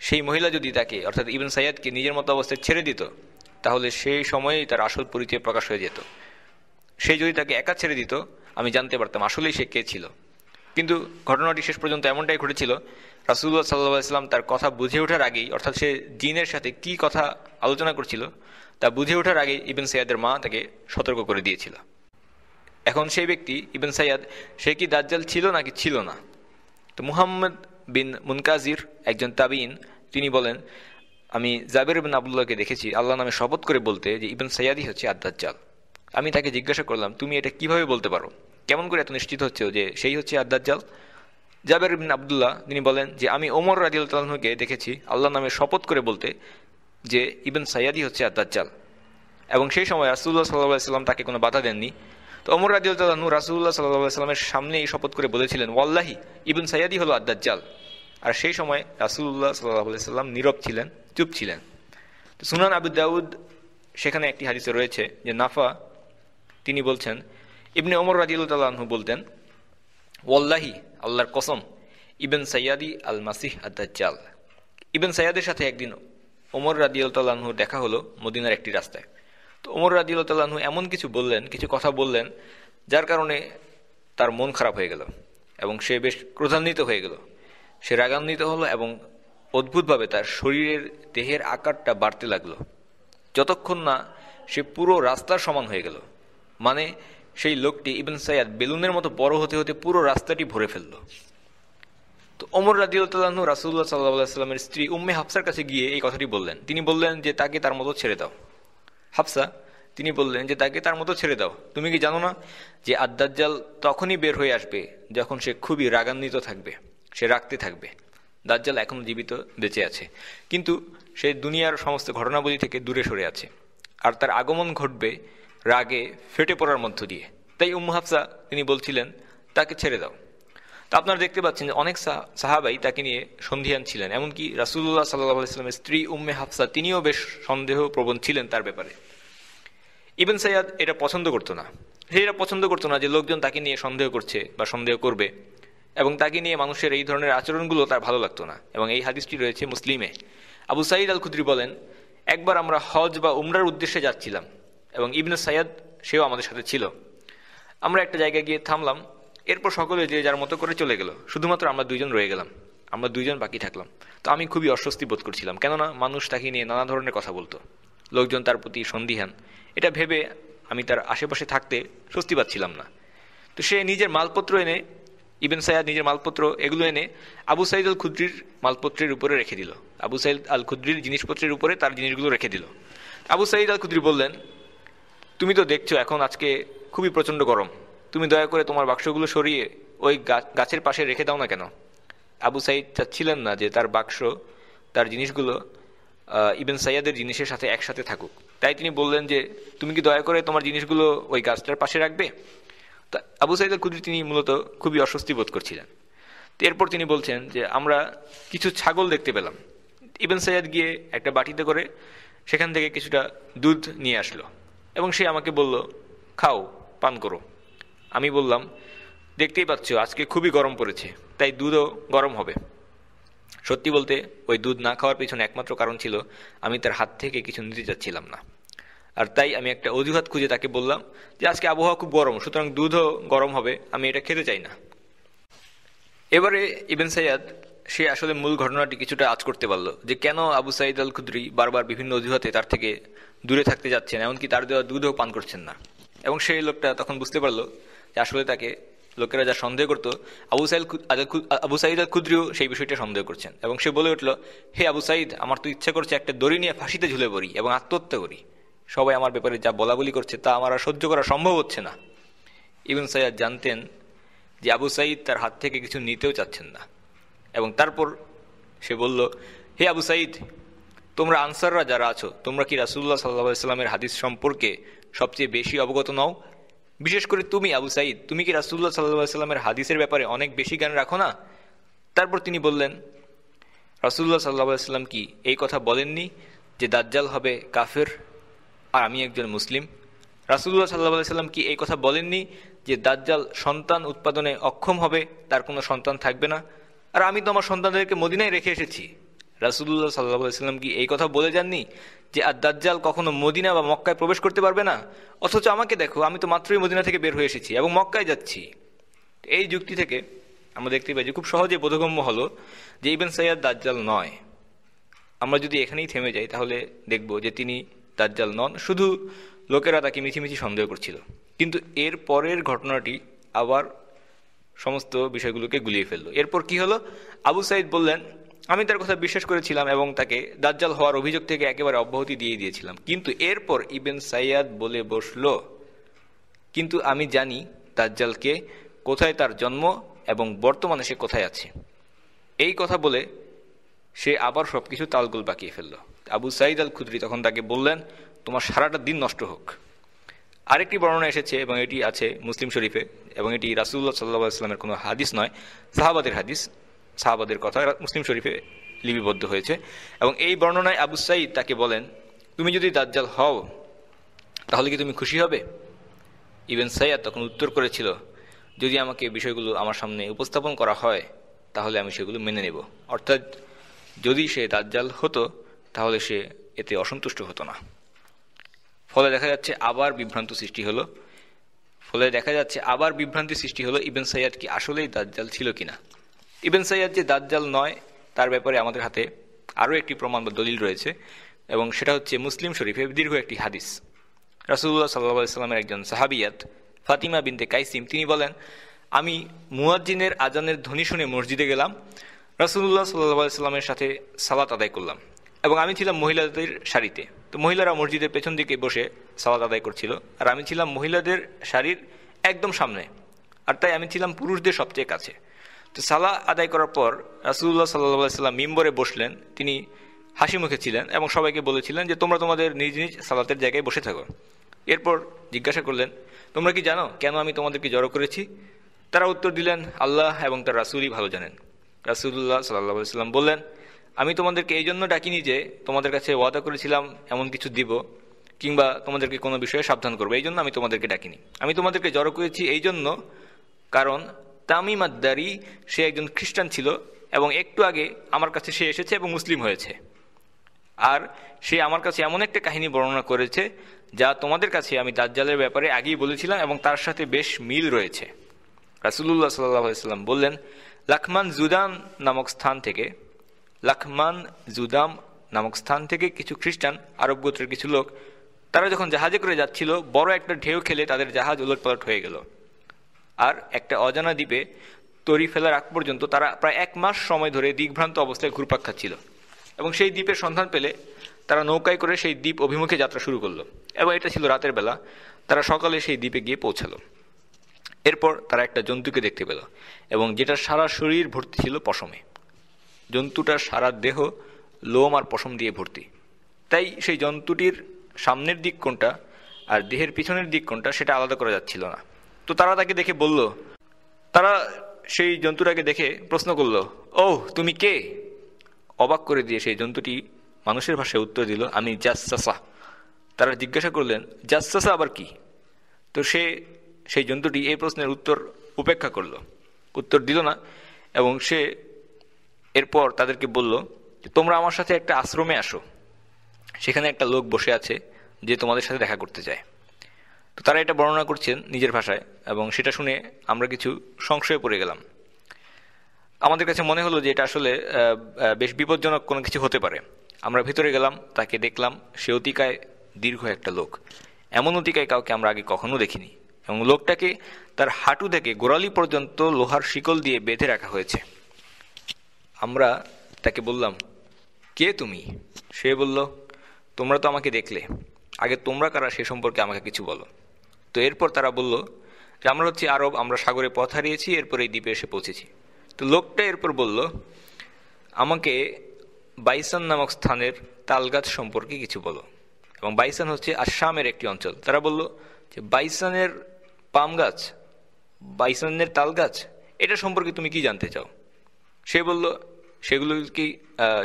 সেই মহিলা যদি তাকে অর্থাৎ ইবন সাইয়াদকে নিজের মতো অবস্থায় ছেড়ে দিত তাহলে সেই সময়েই তার আসল পরিচয় প্রকাশ হয়ে যেত সে যদি তাকে একা ছেড়ে দিত আমি জানতে পারতাম আসলেই সে কে ছিল কিন্তু ঘটনাটি শেষ পর্যন্ত এমনটাই ঘটেছিল রাসুল্লাহ সাল্লাহ সাল্লাম তার কথা বুঝে ওঠার আগেই অর্থাৎ সে জিনের সাথে কি কথা আলোচনা করছিল তা বুঝে ওঠার আগেই ইবেন সাইয়াদের মা তাকে সতর্ক করে দিয়েছিল এখন সেই ব্যক্তি ইবেন সাইয়াদ সে কি দাজ্জাল ছিল নাকি ছিল না তো মুহাম্মদ বিন মুনকাজির একজন তাবিন তিনি বলেন আমি জাবির বিন আবদুল্লাহকে দেখেছি আল্লাহ নামে শপথ করে বলতে যে ইবন সৈয়াদি হচ্ছে আদ্দাজ্জাল আমি তাকে জিজ্ঞাসা করলাম তুমি এটা কিভাবে বলতে পারো কেমন করে এত নিশ্চিত হচ্ছে যে সেই হচ্ছে আদ্দাজ্জাল জাবের বিন আবদুল্লাহ তিনি বলেন যে আমি ওমর রাজিউল্লাহকে দেখেছি আল্লাহ নামে শপথ করে বলতে যে ইবন সাইয়াদি হচ্ছে আদ্দাজ্জাল এবং সেই সময় আসদুল্লাহ সাল্লাহ সাল্লাম তাকে কোনো বাধা দেননি তো অমর রাজি আল্লাহ রাসুল্লাহ সাল্লাহ সাল্লামের সামনে এই শপথ করে বলেছিলেন ওয়াল্লাহি ইবন সাইয়াদি হলো জাল আর সেই সময় রাসুল্লাহ সাল্লাহ সাল্লাম নীরব ছিলেন চুপ ছিলেন তো সুনান আবু দাউদ সেখানে একটি হাদিসে রয়েছে যে নাফা তিনি বলছেন ইবনে ওমর রাজিউল্লাহু বলতেন ওয়াল্লাহি আল্লাহর কসম ইবেন সৈয়াদি আল মাসিহ জাল ইবেন সৈয়াদের সাথে একদিন ওমর রাজিউল্লাহুর দেখা হলো মদিনার একটি রাস্তায় তো ওমর রাজিউল্লাহু এমন কিছু বললেন কিছু কথা বললেন যার কারণে তার মন খারাপ হয়ে গেল এবং সে বেশ ক্রোধান্বিত হয়ে গেল সে রাগান্বিত হলো এবং অদ্ভুতভাবে তার শরীরের দেহের আকারটা বাড়তে লাগলো যতক্ষণ না সে পুরো রাস্তার সমান হয়ে গেল মানে সেই লোকটি ইবেন সাইয়াদ বেলুনের মতো বড় হতে হতে পুরো রাস্তাটি ভরে ফেলল তো ওমর রাজিউল্লাহ রাসুল্লাহ সাল্লাহ সাল্লামের স্ত্রী উম্মে হাফসার কাছে গিয়ে এই কথাটি বললেন তিনি বললেন যে তাকে তার মতো ছেড়ে দাও হাফসা তিনি বললেন যে তাকে তার মতো ছেড়ে দাও তুমি কি জানো না যে আদ্দাজ্জাল তখনই বের হয়ে আসবে যখন সে খুবই রাগান্বিত থাকবে সে রাখতে থাকবে দাজ্জাল এখনও জীবিত বেঁচে আছে কিন্তু সে দুনিয়ার সমস্ত ঘটনাবলী থেকে দূরে সরে আছে আর তার আগমন ঘটবে রাগে ফেটে পড়ার মধ্য দিয়ে তাই উম্মু হাফসা তিনি বলছিলেন তাকে ছেড়ে দাও তা আপনারা দেখতে পাচ্ছেন যে অনেক সাহাবাই তাকে নিয়ে সন্ধিহান ছিলেন এমনকি রাসুল্লাহ সাল্লাহ ইসলামের স্ত্রী উম্মে হাফসা তিনিও বেশ সন্দেহ প্রবণ ছিলেন তার ব্যাপারে ইবেন সৈয়াদ এটা পছন্দ করতো না সে এটা পছন্দ করতো না যে লোকজন তাকে নিয়ে সন্দেহ করছে বা সন্দেহ করবে এবং তাকে নিয়ে মানুষের এই ধরনের আচরণগুলো তার ভালো লাগতো না এবং এই হাদিসটি রয়েছে মুসলিমে আবু সাইদ আল খুদ্রি বলেন একবার আমরা হজ বা উমরার উদ্দেশ্যে যাচ্ছিলাম এবং ইবনে সাইয়াদ সেও আমাদের সাথে ছিল আমরা একটা জায়গায় গিয়ে থামলাম এরপর সকলে যে যার মতো করে চলে গেল শুধুমাত্র আমরা দুইজন রয়ে গেলাম আমরা দুইজন বাকি থাকলাম তো আমি খুবই অস্বস্তি বোধ করছিলাম কেননা মানুষ তাকে নিয়ে নানা ধরনের কথা বলতো লোকজন তার প্রতি সন্দিহান এটা ভেবে আমি তার আশেপাশে থাকতে স্বস্তি পাচ্ছিলাম না তো সে নিজের মালপত্র এনে ইবেন সায়াদ নিজের মালপত্র এগুলো এনে আবু সাইদ আল খুদ্রির মালপত্রের উপরে রেখে দিল আবু সাইদ আল খুদ্রির জিনিসপত্রের উপরে তার জিনিসগুলো রেখে দিল আবু সাইদ আল খুদ্রি বললেন তুমি তো দেখছো এখন আজকে খুবই প্রচণ্ড গরম তুমি দয়া করে তোমার বাক্সগুলো সরিয়ে ওই গাছের পাশে রেখে দাও না কেন আবু সাইদ চাচ্ছিলেন না যে তার বাক্স তার জিনিসগুলো ইবেন সাইয়াদের জিনিসের সাথে একসাথে থাকুক তাই তিনি বললেন যে তুমি কি দয়া করে তোমার জিনিসগুলো ওই গাছটার পাশে রাখবে তা আবু সাইদ খুদ্রি তিনি মূলত খুবই অস্বস্তি বোধ করছিলেন এরপর তিনি বলছেন যে আমরা কিছু ছাগল দেখতে পেলাম ইবেন সৈয়াদ গিয়ে একটা বাটিতে করে সেখান থেকে কিছুটা দুধ নিয়ে আসলো এবং সে আমাকে বলল খাও পান করো আমি বললাম দেখতেই পাচ্ছ আজকে খুবই গরম পড়েছে তাই দুধও গরম হবে সত্যি বলতে ওই দুধ না খাওয়ার পিছনে একমাত্র কারণ ছিল আমি তার হাত থেকে কিছু নিতে চাচ্ছিলাম না আর তাই আমি একটা অজুহাত খুঁজে তাকে বললাম যে আজকে আবহাওয়া খুব গরম সুতরাং দুধও গরম হবে আমি এটা খেতে চাই না এবারে ইবেন সৈয়াদ সে আসলে মূল ঘটনাটি কিছুটা আজ করতে পারল যে কেন আবু সাইদ আল খুদ্রি বারবার বিভিন্ন অজুহাতে তার থেকে দূরে থাকতে যাচ্ছেন এমনকি তার দেওয়া দুধও পান করছেন না এবং সেই লোকটা তখন বুঝতে পারলো যে আসলে তাকে লোকেরা যা সন্দেহ করতো আবু সাইদ আবু সাইদ আল ক্ষুদ্রিও সেই বিষয়টা সন্দেহ করছেন এবং সে বলে উঠল হে আবু সাইদ আমার তো ইচ্ছে করছে একটা দড়ি নিয়ে ফাঁসিতে ঝুলে পড়ি এবং আত্মহত্যা করি সবাই আমার ব্যাপারে যা বলা বলি করছে তা আমার সহ্য করা সম্ভব হচ্ছে না ইবন সৈয়াদ জানতেন যে আবু সাইদ তার হাত থেকে কিছু নিতেও চাচ্ছেন না এবং তারপর সে বলল হে আবু সাইদ তোমরা আনসাররা যারা আছো তোমরা কি রাসুল্লাহ সাল্লা সাল্লামের হাদিস সম্পর্কে সবচেয়ে বেশি অবগত নও বিশেষ করে তুমি আবু সাইদ তুমি কি রাসুল্লাহ সাল্লা সাল্লামের হাদিসের ব্যাপারে অনেক বেশি জ্ঞান রাখো না তারপর তিনি বললেন রাসুল্লাহ সাল্লাহ সাল্লাম কি এই কথা বলেননি যে দাজ্জাল হবে কাফের আর আমি একজন মুসলিম রাসুল্লাহ সাল্লাহ সাল্লাম কি এই কথা বলেননি যে দাজ্জাল সন্তান উৎপাদনে অক্ষম হবে তার কোনো সন্তান থাকবে না আর আমি তো আমার সন্তানদেরকে মদিনায় রেখে এসেছি রাসুল্লাহ সাল্লাহ সাল্লাম কি এই কথা বলে যাননি যে আর দাজ্জাল কখনো মদিনা বা মক্কায় প্রবেশ করতে পারবে না অথচ আমাকে দেখো আমি তো মাত্রই মদিনা থেকে বের হয়ে এসেছি এবং মক্কায় যাচ্ছি এই যুক্তি থেকে আমরা দেখতে পাই যে খুব সহজে বোধগম্য হলো যে ইবেন সৈয়াদ দাজ্জাল নয় আমরা যদি এখানেই থেমে যাই তাহলে দেখব যে তিনি দাজ্জাল নন শুধু লোকেরা তাকে মিছিমিছি সন্দেহ করছিল কিন্তু এর পরের ঘটনাটি আবার সমস্ত বিষয়গুলোকে গুলিয়ে ফেললো এরপর কি হলো আবু সাইদ বললেন আমি তার কথা বিশ্বাস করেছিলাম এবং তাকে দাজ্জাল হওয়ার অভিযোগ থেকে একেবারে অব্যাহতি দিয়ে দিয়েছিলাম কিন্তু এরপর ইবেন সাইয়াদ বলে বসল কিন্তু আমি জানি দাজ্জালকে কোথায় তার জন্ম এবং বর্তমানে সে কোথায় আছে এই কথা বলে সে আবার সব কিছু তালগোল পাকিয়ে ফেলল আবু সাইদ আল খুদ্রি তখন তাকে বললেন তোমার সারাটা দিন নষ্ট হোক আরেকটি বর্ণনা এসেছে এবং এটি আছে মুসলিম শরীফে এবং এটি রাসুল্লাহ সাল্লা ইসলামের কোনো হাদিস নয় সাহাবাদের হাদিস সাহাবাদের কথা মুসলিম শরীফে লিপিবদ্ধ হয়েছে এবং এই বর্ণনায় আবু সাইদ তাকে বলেন তুমি যদি দাজ্জাল হও তাহলে কি তুমি খুশি হবে ইবেন সাইয়াদ তখন উত্তর করেছিল যদি আমাকে বিষয়গুলো আমার সামনে উপস্থাপন করা হয় তাহলে আমি সেগুলো মেনে নেব অর্থাৎ যদি সে দাজ্জাল হতো তাহলে সে এতে অসন্তুষ্ট হতো না ফলে দেখা যাচ্ছে আবার বিভ্রান্ত সৃষ্টি হলো ফলে দেখা যাচ্ছে আবার বিভ্রান্তি সৃষ্টি হলো ইবেন সাইয়াদ কি আসলেই দাজ্জাল ছিল কিনা ইবেন সৈয়াদ যে দাজ্জাল নয় তার ব্যাপারে আমাদের হাতে আরও একটি প্রমাণ বা দলিল রয়েছে এবং সেটা হচ্ছে মুসলিম শরীফের দীর্ঘ একটি হাদিস রাসুল্লাহ সাল্লা সাল্লামের একজন সাহাবিয়াত ফাতিমা বিনতে কাইসিম তিনি বলেন আমি মুয়াজ্জিনের আজানের ধ্বনি শুনে মসজিদে গেলাম রাসুল্লাহ সাল্লা সাল্লামের সাথে সালাত আদায় করলাম এবং আমি ছিলাম মহিলাদের শাড়িতে তো মহিলারা মসজিদের পেছন দিকে বসে সালাত আদায় করছিল আর আমি ছিলাম মহিলাদের শাড়ির একদম সামনে আর তাই আমি ছিলাম পুরুষদের সবচেয়ে কাছে তো সালা আদায় করার পর রাসুল্লাহ সাল্লাহ সাল্লাম মিম্বরে বসলেন তিনি হাসি মুখে ছিলেন এবং সবাইকে বলেছিলেন যে তোমরা তোমাদের নিজ নিজ সালাতের জায়গায় বসে থাকো এরপর জিজ্ঞাসা করলেন তোমরা কি জানো কেন আমি তোমাদেরকে জড়ো করেছি তারা উত্তর দিলেন আল্লাহ এবং তার রাসুলই ভালো জানেন রাসুল্লাহ সাল্লাহ সাল্লাম বললেন আমি তোমাদেরকে এই জন্য ডাকিনি যে তোমাদের কাছে ওয়াদা করেছিলাম এমন কিছু দিব কিংবা তোমাদেরকে কোনো বিষয়ে সাবধান করবো এই জন্য আমি তোমাদেরকে ডাকিনি আমি তোমাদেরকে জড়ো করেছি এই জন্য কারণ আদারি সে একজন খ্রিস্টান ছিল এবং একটু আগে আমার কাছে সে এসেছে এবং মুসলিম হয়েছে আর সে আমার কাছে এমন একটা কাহিনী বর্ণনা করেছে যা তোমাদের কাছে আমি দাজ্জালের ব্যাপারে আগেই বলেছিলাম এবং তার সাথে বেশ মিল রয়েছে রাসুলুল্লাহ সাল্লাম বললেন লাখমান জুদাম নামক স্থান থেকে লাখমান জুদাম নামক স্থান থেকে কিছু খ্রিস্টান আরব গোত্রের কিছু লোক তারা যখন জাহাজে করে যাচ্ছিল বড় একটা ঢেউ খেলে তাদের জাহাজ উলটপালট হয়ে গেল আর একটা অজানা দ্বীপে তরি ফেলার আগ পর্যন্ত তারা প্রায় এক মাস সময় ধরে দিকভ্রান্ত অবস্থায় ঘুরপাক খাচ্ছিল এবং সেই দ্বীপের সন্ধান পেলে তারা নৌকায় করে সেই দ্বীপ অভিমুখে যাত্রা শুরু করলো এবং এটা ছিল রাতের বেলা তারা সকালে সেই দ্বীপে গিয়ে পৌঁছালো এরপর তারা একটা জন্তুকে দেখতে পেল এবং যেটা সারা শরীর ভর্তি ছিল পশমে জন্তুটার সারা দেহ লোম আর পশম দিয়ে ভর্তি তাই সেই জন্তুটির সামনের দিক কোনটা আর দেহের পিছনের দিক কোনটা সেটা আলাদা করা যাচ্ছিল না তো তারা তাকে দেখে বলল তারা সেই জন্তুটাকে দেখে প্রশ্ন করল ও তুমি কে অবাক করে দিয়ে সেই জন্তুটি মানুষের ভাষায় উত্তর দিল আমি জাসাসা তারা জিজ্ঞাসা করলেন জাসাসা আবার কি তো সে সেই জন্তুটি এই প্রশ্নের উত্তর উপেক্ষা করল উত্তর দিল না এবং সে এরপর তাদেরকে বলল যে তোমরা আমার সাথে একটা আশ্রমে আসো সেখানে একটা লোক বসে আছে যে তোমাদের সাথে দেখা করতে চায় তো তারা এটা বর্ণনা করছেন নিজের ভাষায় এবং সেটা শুনে আমরা কিছু সংশয়ে পড়ে গেলাম আমাদের কাছে মনে হলো যে এটা আসলে বেশ বিপজ্জনক কোনো কিছু হতে পারে আমরা ভিতরে গেলাম তাকে দেখলাম সে অতিকায় দীর্ঘ একটা লোক এমন অতিকায় কাউকে আমরা আগে কখনো দেখিনি এবং লোকটাকে তার হাঁটু থেকে গোড়ালি পর্যন্ত লোহার শিকল দিয়ে বেঁধে রাখা হয়েছে আমরা তাকে বললাম কে তুমি সে বলল তোমরা তো আমাকে দেখলে আগে তোমরা কারা সে সম্পর্কে আমাকে কিছু বলো তো এরপর তারা বলল যে আমরা হচ্ছে আরব আমরা সাগরে পথ হারিয়েছি এরপর এই দ্বীপে এসে পৌঁছেছি তো লোকটা এরপর বলল আমাকে বাইসান নামক স্থানের তালগাছ সম্পর্কে কিছু বলো এবং বাইসান হচ্ছে আসামের একটি অঞ্চল তারা বলল যে বাইসানের পাম গাছ বাইসানের তাল গাছ এটা সম্পর্কে তুমি কি জানতে চাও সে বলল সেগুলো কি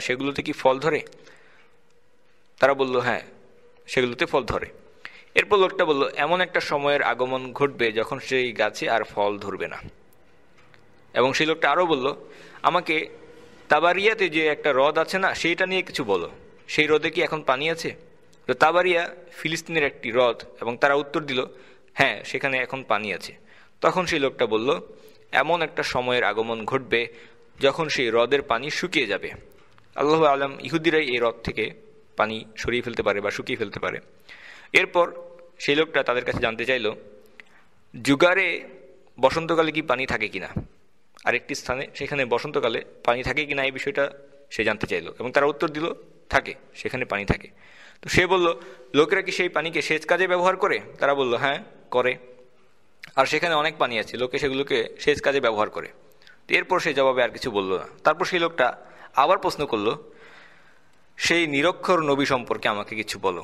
সেগুলোতে কি ফল ধরে তারা বলল হ্যাঁ সেগুলোতে ফল ধরে এরপর লোকটা বলল এমন একটা সময়ের আগমন ঘটবে যখন সেই গাছে আর ফল ধরবে না এবং সেই লোকটা আরও বলল আমাকে তাবারিয়াতে যে একটা হ্রদ আছে না সেইটা নিয়ে কিছু বলো সেই হ্রদে কি এখন পানি আছে তো তাবারিয়া ফিলিস্তিনের একটি হ্রদ এবং তারা উত্তর দিল হ্যাঁ সেখানে এখন পানি আছে তখন সেই লোকটা বলল এমন একটা সময়ের আগমন ঘটবে যখন সেই হ্রদের পানি শুকিয়ে যাবে আল্লাহ আলম ইহুদিরাই এই হ্রদ থেকে পানি সরিয়ে ফেলতে পারে বা শুকিয়ে ফেলতে পারে এরপর সেই লোকটা তাদের কাছে জানতে চাইল জুগারে বসন্তকালে কি পানি থাকে কিনা একটি স্থানে সেখানে বসন্তকালে পানি থাকে কিনা এই বিষয়টা সে জানতে চাইল এবং তারা উত্তর দিল থাকে সেখানে পানি থাকে তো সে বলল লোকেরা কি সেই পানিকে সেচ কাজে ব্যবহার করে তারা বলল হ্যাঁ করে আর সেখানে অনেক পানি আছে লোকে সেগুলোকে সেচ কাজে ব্যবহার করে তো এরপর সে জবাবে আর কিছু বলল না তারপর সেই লোকটা আবার প্রশ্ন করল সেই নিরক্ষর নবী সম্পর্কে আমাকে কিছু বলো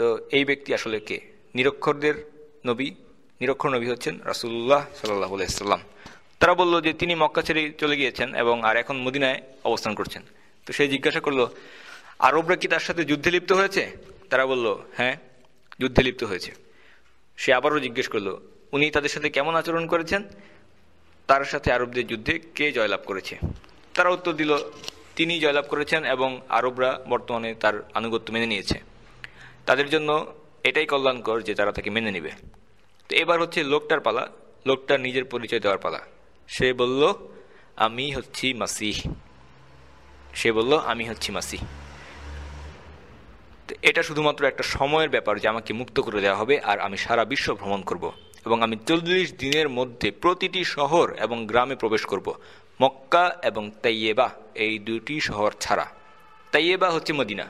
তো এই ব্যক্তি আসলে কে নিরক্ষরদের নবী নিরক্ষর নবী হচ্ছেন রাসুল্লাহ সাল্লাহ আলাইসাল্লাম তারা বলল যে তিনি মক্কা ছেড়ে চলে গিয়েছেন এবং আর এখন মদিনায় অবস্থান করছেন তো সে জিজ্ঞাসা করলো আরবরা কি তার সাথে যুদ্ধে লিপ্ত হয়েছে তারা বলল হ্যাঁ যুদ্ধে লিপ্ত হয়েছে সে আবারও জিজ্ঞেস করলো উনি তাদের সাথে কেমন আচরণ করেছেন তার সাথে আরবদের যুদ্ধে কে জয়লাভ করেছে তারা উত্তর দিল তিনি জয়লাভ করেছেন এবং আরবরা বর্তমানে তার আনুগত্য মেনে নিয়েছে তাদের জন্য এটাই কল্যাণকর যে তারা তাকে মেনে নেবে তো এবার হচ্ছে লোকটার পালা লোকটার নিজের পরিচয় দেওয়ার পালা সে বলল আমি হচ্ছি মাসিহ সে বলল আমি হচ্ছি মাসিহ এটা শুধুমাত্র একটা সময়ের ব্যাপার যে আমাকে মুক্ত করে দেওয়া হবে আর আমি সারা বিশ্ব ভ্রমণ করব। এবং আমি চল্লিশ দিনের মধ্যে প্রতিটি শহর এবং গ্রামে প্রবেশ করব। মক্কা এবং তাইয়েবা এই দুটি শহর ছাড়া তাইয়েবা হচ্ছে মদিনা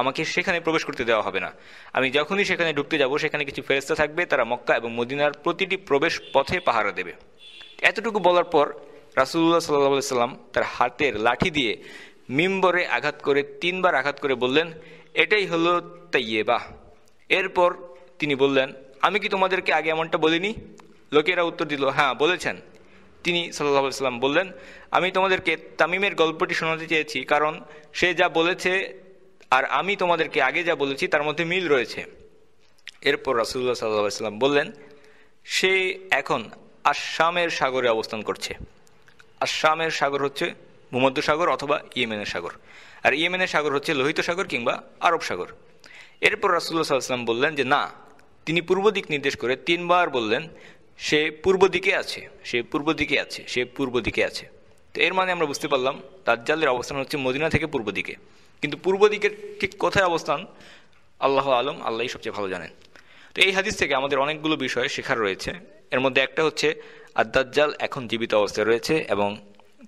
আমাকে সেখানে প্রবেশ করতে দেওয়া হবে না আমি যখনই সেখানে ঢুকতে যাব সেখানে কিছু ফেরস্তা থাকবে তারা মক্কা এবং মদিনার প্রতিটি প্রবেশ পথে পাহারা দেবে এতটুকু বলার পর রাসুল্লাহ সাল্লাহ সাল্লাম তার হাতের লাঠি দিয়ে মিম্বরে আঘাত করে তিনবার আঘাত করে বললেন এটাই হলো বাহ এরপর তিনি বললেন আমি কি তোমাদেরকে আগে এমনটা বলিনি লোকেরা উত্তর দিল হ্যাঁ বলেছেন তিনি সাল্লাহ সাল্লাম বললেন আমি তোমাদেরকে তামিমের গল্পটি শোনাতে চেয়েছি কারণ সে যা বলেছে আর আমি তোমাদেরকে আগে যা বলেছি তার মধ্যে মিল রয়েছে এরপর রাসুল্লাহ সাল্লাহাম সাল্লাম বললেন সে এখন আসামের সাগরে অবস্থান করছে আসামের সাগর হচ্ছে ভূমধ্য সাগর অথবা ইয়েমেনের সাগর আর ইয়েমেনের সাগর হচ্ছে লোহিত সাগর কিংবা আরব সাগর এরপর রাসুল্লাহ সাল্লাম বললেন যে না তিনি পূর্ব দিক নির্দেশ করে তিনবার বললেন সে পূর্ব দিকে আছে সে পূর্ব দিকে আছে সে পূর্ব দিকে আছে তো এর মানে আমরা বুঝতে পারলাম তাজ্জালের অবস্থান হচ্ছে মদিনা থেকে পূর্ব দিকে কিন্তু পূর্ব দিকের ঠিক কোথায় অবস্থান আল্লাহ আলম আল্লাহ সবচেয়ে ভালো জানেন তো এই হাদিস থেকে আমাদের অনেকগুলো বিষয় শেখার রয়েছে এর মধ্যে একটা হচ্ছে আদাজ্জাল এখন জীবিত অবস্থায় রয়েছে এবং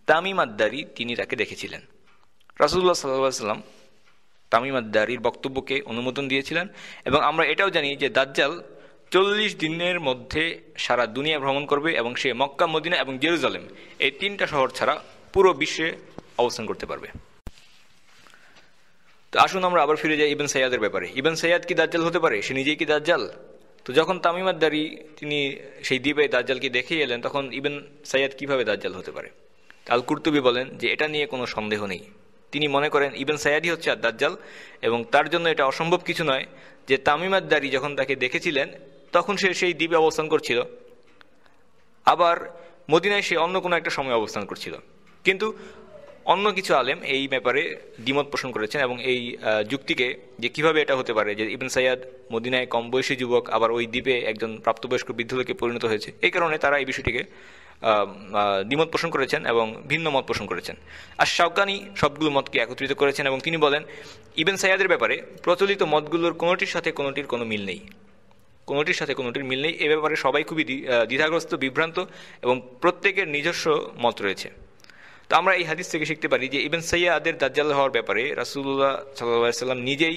তামিম আদারি তিনি তাকে দেখেছিলেন রাসুল্লাহ সাল্লা সাল্লাম তামিম আদ্দারির বক্তব্যকে অনুমোদন দিয়েছিলেন এবং আমরা এটাও জানি যে দাজ্জাল চল্লিশ দিনের মধ্যে সারা দুনিয়া ভ্রমণ করবে এবং সে মক্কা মদিনা এবং জেরুজালেম এই তিনটা শহর ছাড়া পুরো বিশ্বে অবস্থান করতে পারবে তো আসুন আমরা আবার ফিরে যাই ইবেন সৈয়াদের ব্যাপারে ইবেন সৈয়াদ কি দাজ্জাল হতে পারে সে নিজেই কি দাজ্জাল তো যখন তামিমাদ্দারি তিনি সেই দ্বীপে দাজ্জালকে দেখে এলেন তখন ইবেন সৈয়াদ কিভাবে দাজ্জাল হতে পারে আল কুর্তুবি বলেন যে এটা নিয়ে কোনো সন্দেহ নেই তিনি মনে করেন ইবেন সৈয়াদই হচ্ছে আর দাজ্জাল এবং তার জন্য এটা অসম্ভব কিছু নয় যে তামিমাদ্দারি যখন তাকে দেখেছিলেন তখন সে সেই দ্বীপে অবস্থান করছিল আবার মদিনায় সে অন্য কোনো একটা সময় অবস্থান করছিল কিন্তু অন্য কিছু আলেম এই ব্যাপারে দ্বিমত পোষণ করেছেন এবং এই যুক্তিকে যে কিভাবে এটা হতে পারে যে ইবন সৈয়াদ মদিনায় কম বয়সী যুবক আবার ওই দ্বীপে একজন প্রাপ্তবয়স্ক বৃদ্ধ লোকে পরিণত হয়েছে এই কারণে তারা এই বিষয়টিকে দ্বিমত পোষণ করেছেন এবং ভিন্ন মত পোষণ করেছেন আর শাওকানি সবগুলো মতকে একত্রিত করেছেন এবং তিনি বলেন ইবেন সাইয়াদের ব্যাপারে প্রচলিত মতগুলোর কোনোটির সাথে কোনোটির কোনো মিল নেই কোনোটির সাথে কোনোটির মিল নেই এ ব্যাপারে সবাই খুবই দ্বিধাগ্রস্ত বিভ্রান্ত এবং প্রত্যেকের নিজস্ব মত রয়েছে তো আমরা এই হাদিস থেকে শিখতে পারি যে ইবেন সৈয়াদের দাজ্জাল হওয়ার ব্যাপারে রাসুল্লাহ সাল্লা সাল্লাম নিজেই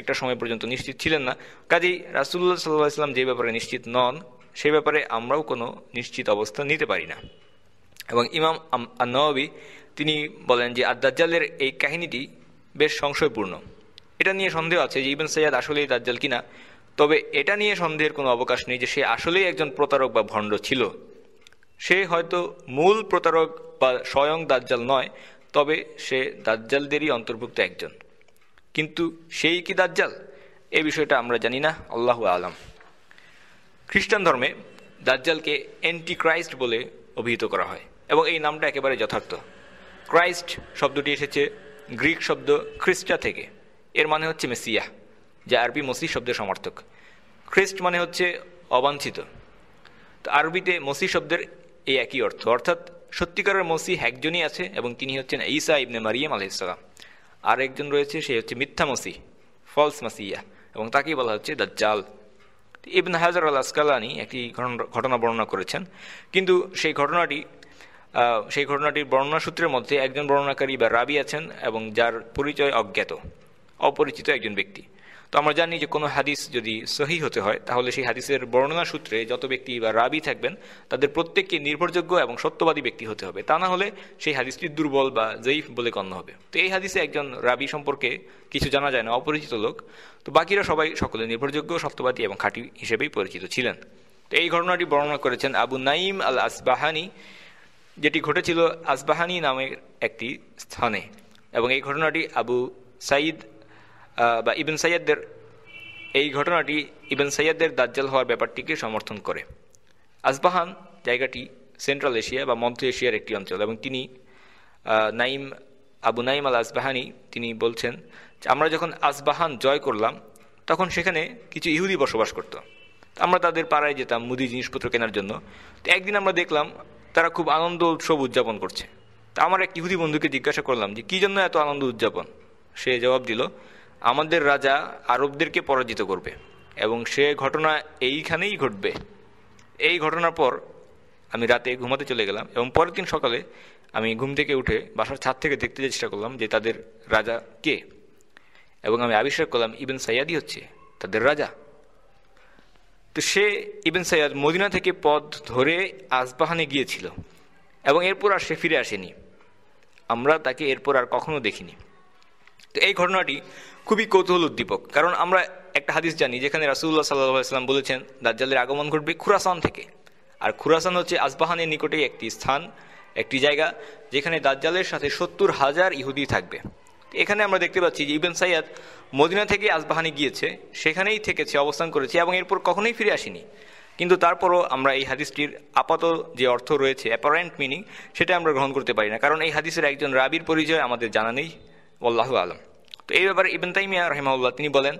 একটা সময় পর্যন্ত নিশ্চিত ছিলেন না কাজেই রাসুল্লাহ সাল্লাহ সাল্লাম যে ব্যাপারে নিশ্চিত নন সেই ব্যাপারে আমরাও কোনো নিশ্চিত অবস্থা নিতে পারি না এবং ইমাম আন্নবী তিনি বলেন যে আর দাজ্জালের এই কাহিনীটি বেশ সংশয়পূর্ণ এটা নিয়ে সন্দেহ আছে যে ইবেন সৈয়াদ আসলেই দাজ্জাল কিনা তবে এটা নিয়ে সন্দেহের কোনো অবকাশ নেই যে সে আসলেই একজন প্রতারক বা ভণ্ড ছিল সে হয়তো মূল প্রতারক বা স্বয়ং দাজ্জাল নয় তবে সে দাজ্জালদেরই অন্তর্ভুক্ত একজন কিন্তু সেই কি দাজ্জাল এ বিষয়টা আমরা জানি না আল্লাহ আলাম খ্রিস্টান ধর্মে দাজ্জালকে অ্যান্টি ক্রাইস্ট বলে অভিহিত করা হয় এবং এই নামটা একেবারে যথার্থ ক্রাইস্ট শব্দটি এসেছে গ্রিক শব্দ খ্রিস্টা থেকে এর মানে হচ্ছে মেসিয়া যা আরবি মসি শব্দের সমর্থক খ্রিস্ট মানে হচ্ছে অবাঞ্ছিত তো আরবিতে মসি শব্দের এই একই অর্থ অর্থাৎ সত্যিকারের মসিহ একজনই আছে এবং তিনি হচ্ছেন ঈসা ইবনে মারিয়াম আলহিসাম আর একজন রয়েছে সে হচ্ছে মিথ্যা মসি ফলস মাসিয়া এবং তাকেই বলা হচ্ছে জাল ইবন হাজার আল আসকালানি একটি ঘটনা বর্ণনা করেছেন কিন্তু সেই ঘটনাটি সেই ঘটনাটির বর্ণনা সূত্রের মধ্যে একজন বর্ণনাকারী বা রাবি আছেন এবং যার পরিচয় অজ্ঞাত অপরিচিত একজন ব্যক্তি আমরা জানি যে কোনো হাদিস যদি সহি হতে হয় তাহলে সেই হাদিসের বর্ণনা সূত্রে যত ব্যক্তি বা রাবি থাকবেন তাদের প্রত্যেককে নির্ভরযোগ্য এবং সত্যবাদী ব্যক্তি হতে হবে তা না হলে সেই হাদিসটি দুর্বল বা জয়ীফ বলে গণ্য হবে তো এই হাদিসে একজন রাবি সম্পর্কে কিছু জানা যায় না অপরিচিত লোক তো বাকিরা সবাই সকলে নির্ভরযোগ্য সত্যবাদী এবং খাঁটি হিসেবেই পরিচিত ছিলেন তো এই ঘটনাটি বর্ণনা করেছেন আবু নাইম আল আসবাহানি যেটি ঘটেছিল আসবাহানি নামের একটি স্থানে এবং এই ঘটনাটি আবু সাইদ বা ইবেন সৈয়াদদের এই ঘটনাটি ইবেন সৈয়াদদের দাজ্জাল হওয়ার ব্যাপারটিকে সমর্থন করে আসবাহান জায়গাটি সেন্ট্রাল এশিয়া বা মধ্য এশিয়ার একটি অঞ্চল এবং তিনি নাইম আবু নাইম আল আসবাহানি তিনি বলছেন যে আমরা যখন আসবাহান জয় করলাম তখন সেখানে কিছু ইহুদি বসবাস করত আমরা তাদের পাড়ায় যেতাম মুদি জিনিসপত্র কেনার জন্য তো একদিন আমরা দেখলাম তারা খুব আনন্দ উৎসব উদযাপন করছে তা আমার এক ইহুদি বন্ধুকে জিজ্ঞাসা করলাম যে কী জন্য এত আনন্দ উদযাপন সে জবাব দিল আমাদের রাজা আরবদেরকে পরাজিত করবে এবং সে ঘটনা এইখানেই ঘটবে এই ঘটনার পর আমি রাতে ঘুমাতে চলে গেলাম এবং পরের দিন সকালে আমি ঘুম থেকে উঠে বাসার ছাদ থেকে দেখতে চেষ্টা করলাম যে তাদের রাজা কে এবং আমি আবিষ্কার করলাম ইবেন সাইয়াদি হচ্ছে তাদের রাজা তো সে ইবেন সাইয়াদ মদিনা থেকে পথ ধরে আসবাহানে গিয়েছিল এবং এরপর আর সে ফিরে আসেনি আমরা তাকে এরপর আর কখনো দেখিনি তো এই ঘটনাটি খুবই কৌতূহল উদ্দীপক কারণ আমরা একটা হাদিস জানি যেখানে রাসুল্লাহ সাল্লাহ সাল্লাম বলেছেন দাজ্জালের আগমন ঘটবে খুরাসান থেকে আর খুরাসান হচ্ছে আসবাহানের নিকটেই একটি স্থান একটি জায়গা যেখানে দাজ্জালের সাথে সত্তর হাজার ইহুদি থাকবে এখানে আমরা দেখতে পাচ্ছি যে ইবেন সাইয়াদ মদিনা থেকে আসবাহানি গিয়েছে সেখানেই থেকেছে অবস্থান করেছে এবং এরপর কখনোই ফিরে আসেনি কিন্তু তারপরও আমরা এই হাদিসটির আপাত যে অর্থ রয়েছে অ্যাপারেন্ট মিনিং সেটা আমরা গ্রহণ করতে পারি না কারণ এই হাদিসের একজন রাবির পরিচয় আমাদের জানা নেই আল্লাহ আলম তো এই ব্যাপারে ইবেন তাইমিয়া রহমাউল্লাহ তিনি বলেন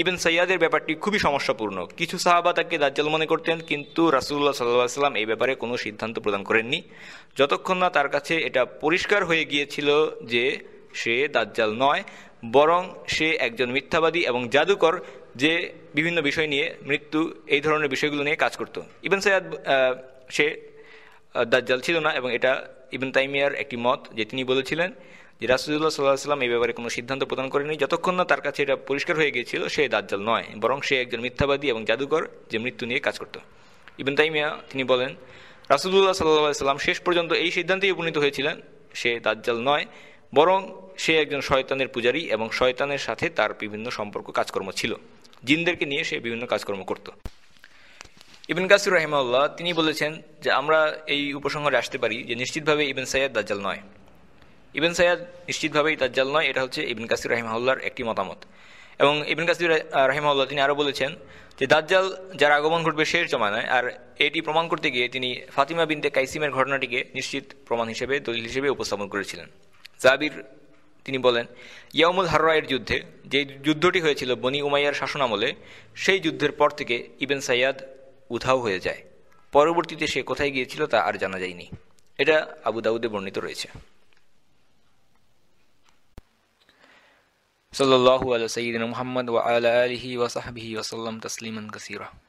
ইবেন সৈয়াদের ব্যাপারটি খুবই সমস্যাপূর্ণ কিছু সাহাবা তাকে দাজ্জাল মনে করতেন কিন্তু রাসুল্লাহ সাল্লাহ সাল্লাম এই ব্যাপারে কোনো সিদ্ধান্ত প্রদান করেননি যতক্ষণ না তার কাছে এটা পরিষ্কার হয়ে গিয়েছিল যে সে দাজ্জাল নয় বরং সে একজন মিথ্যাবাদী এবং জাদুকর যে বিভিন্ন বিষয় নিয়ে মৃত্যু এই ধরনের বিষয়গুলো নিয়ে কাজ করত ইবেন সৈয়াদ সে দাজ্জাল ছিল না এবং এটা ইবেন তাইমিয়ার একটি মত যে তিনি বলেছিলেন যে রাসুদুল্লাহ সাল্লাহ সাল্লাম এই ব্যাপারে কোনো সিদ্ধান্ত প্রদান করেনি যতক্ষণ না তার কাছে এটা পরিষ্কার হয়ে গিয়েছিল সে দাজ্জাল নয় বরং সে একজন মিথ্যাবাদী এবং জাদুকর যে মৃত্যু নিয়ে কাজ করত ইবেন তাইমিয়া তিনি বলেন রাসুদুল্লাহ সাল্লাহ সাল্লাম শেষ পর্যন্ত এই সিদ্ধান্তেই উপনীত হয়েছিলেন সে দাজ্জাল নয় বরং সে একজন শয়তানের পূজারী এবং শয়তানের সাথে তার বিভিন্ন সম্পর্ক কাজকর্ম ছিল জিনদেরকে নিয়ে সে বিভিন্ন কাজকর্ম করত ইবেন কাসির রহমাউল্লাহ তিনি বলেছেন যে আমরা এই উপসংহারে আসতে পারি যে নিশ্চিতভাবে ইবেন সাইয়াদ দাজ্জাল নয় ইবেন সৈয়াদ নিশ্চিতভাবেই দাজ্জাল নয় এটা হচ্ছে ইবিন কাসির রাহিমাহুল্লার একটি মতামত এবং ইবিন কাসির রহিমাউল্লাহ তিনি আরও বলেছেন যে দাজ্জাল যার আগমন ঘটবে শেষ জমানায় আর এটি প্রমাণ করতে গিয়ে তিনি ফাতিমা বিনতে কাইসিমের ঘটনাটিকে নিশ্চিত প্রমাণ হিসেবে দলিল হিসেবে উপস্থাপন করেছিলেন জাবির তিনি বলেন ইয়ামুল হাররায়ের যুদ্ধে যে যুদ্ধটি হয়েছিল বনি উমাইয়ার শাসনামলে সেই যুদ্ধের পর থেকে ইবেন সাইয়াদ উধাও হয়ে যায় পরবর্তীতে সে কোথায় গিয়েছিল তা আর জানা যায়নি এটা আবু দাউদে বর্ণিত রয়েছে صلى الله على سيدنا محمد وعلى آله وصحبه وسلم تسليما كثيرا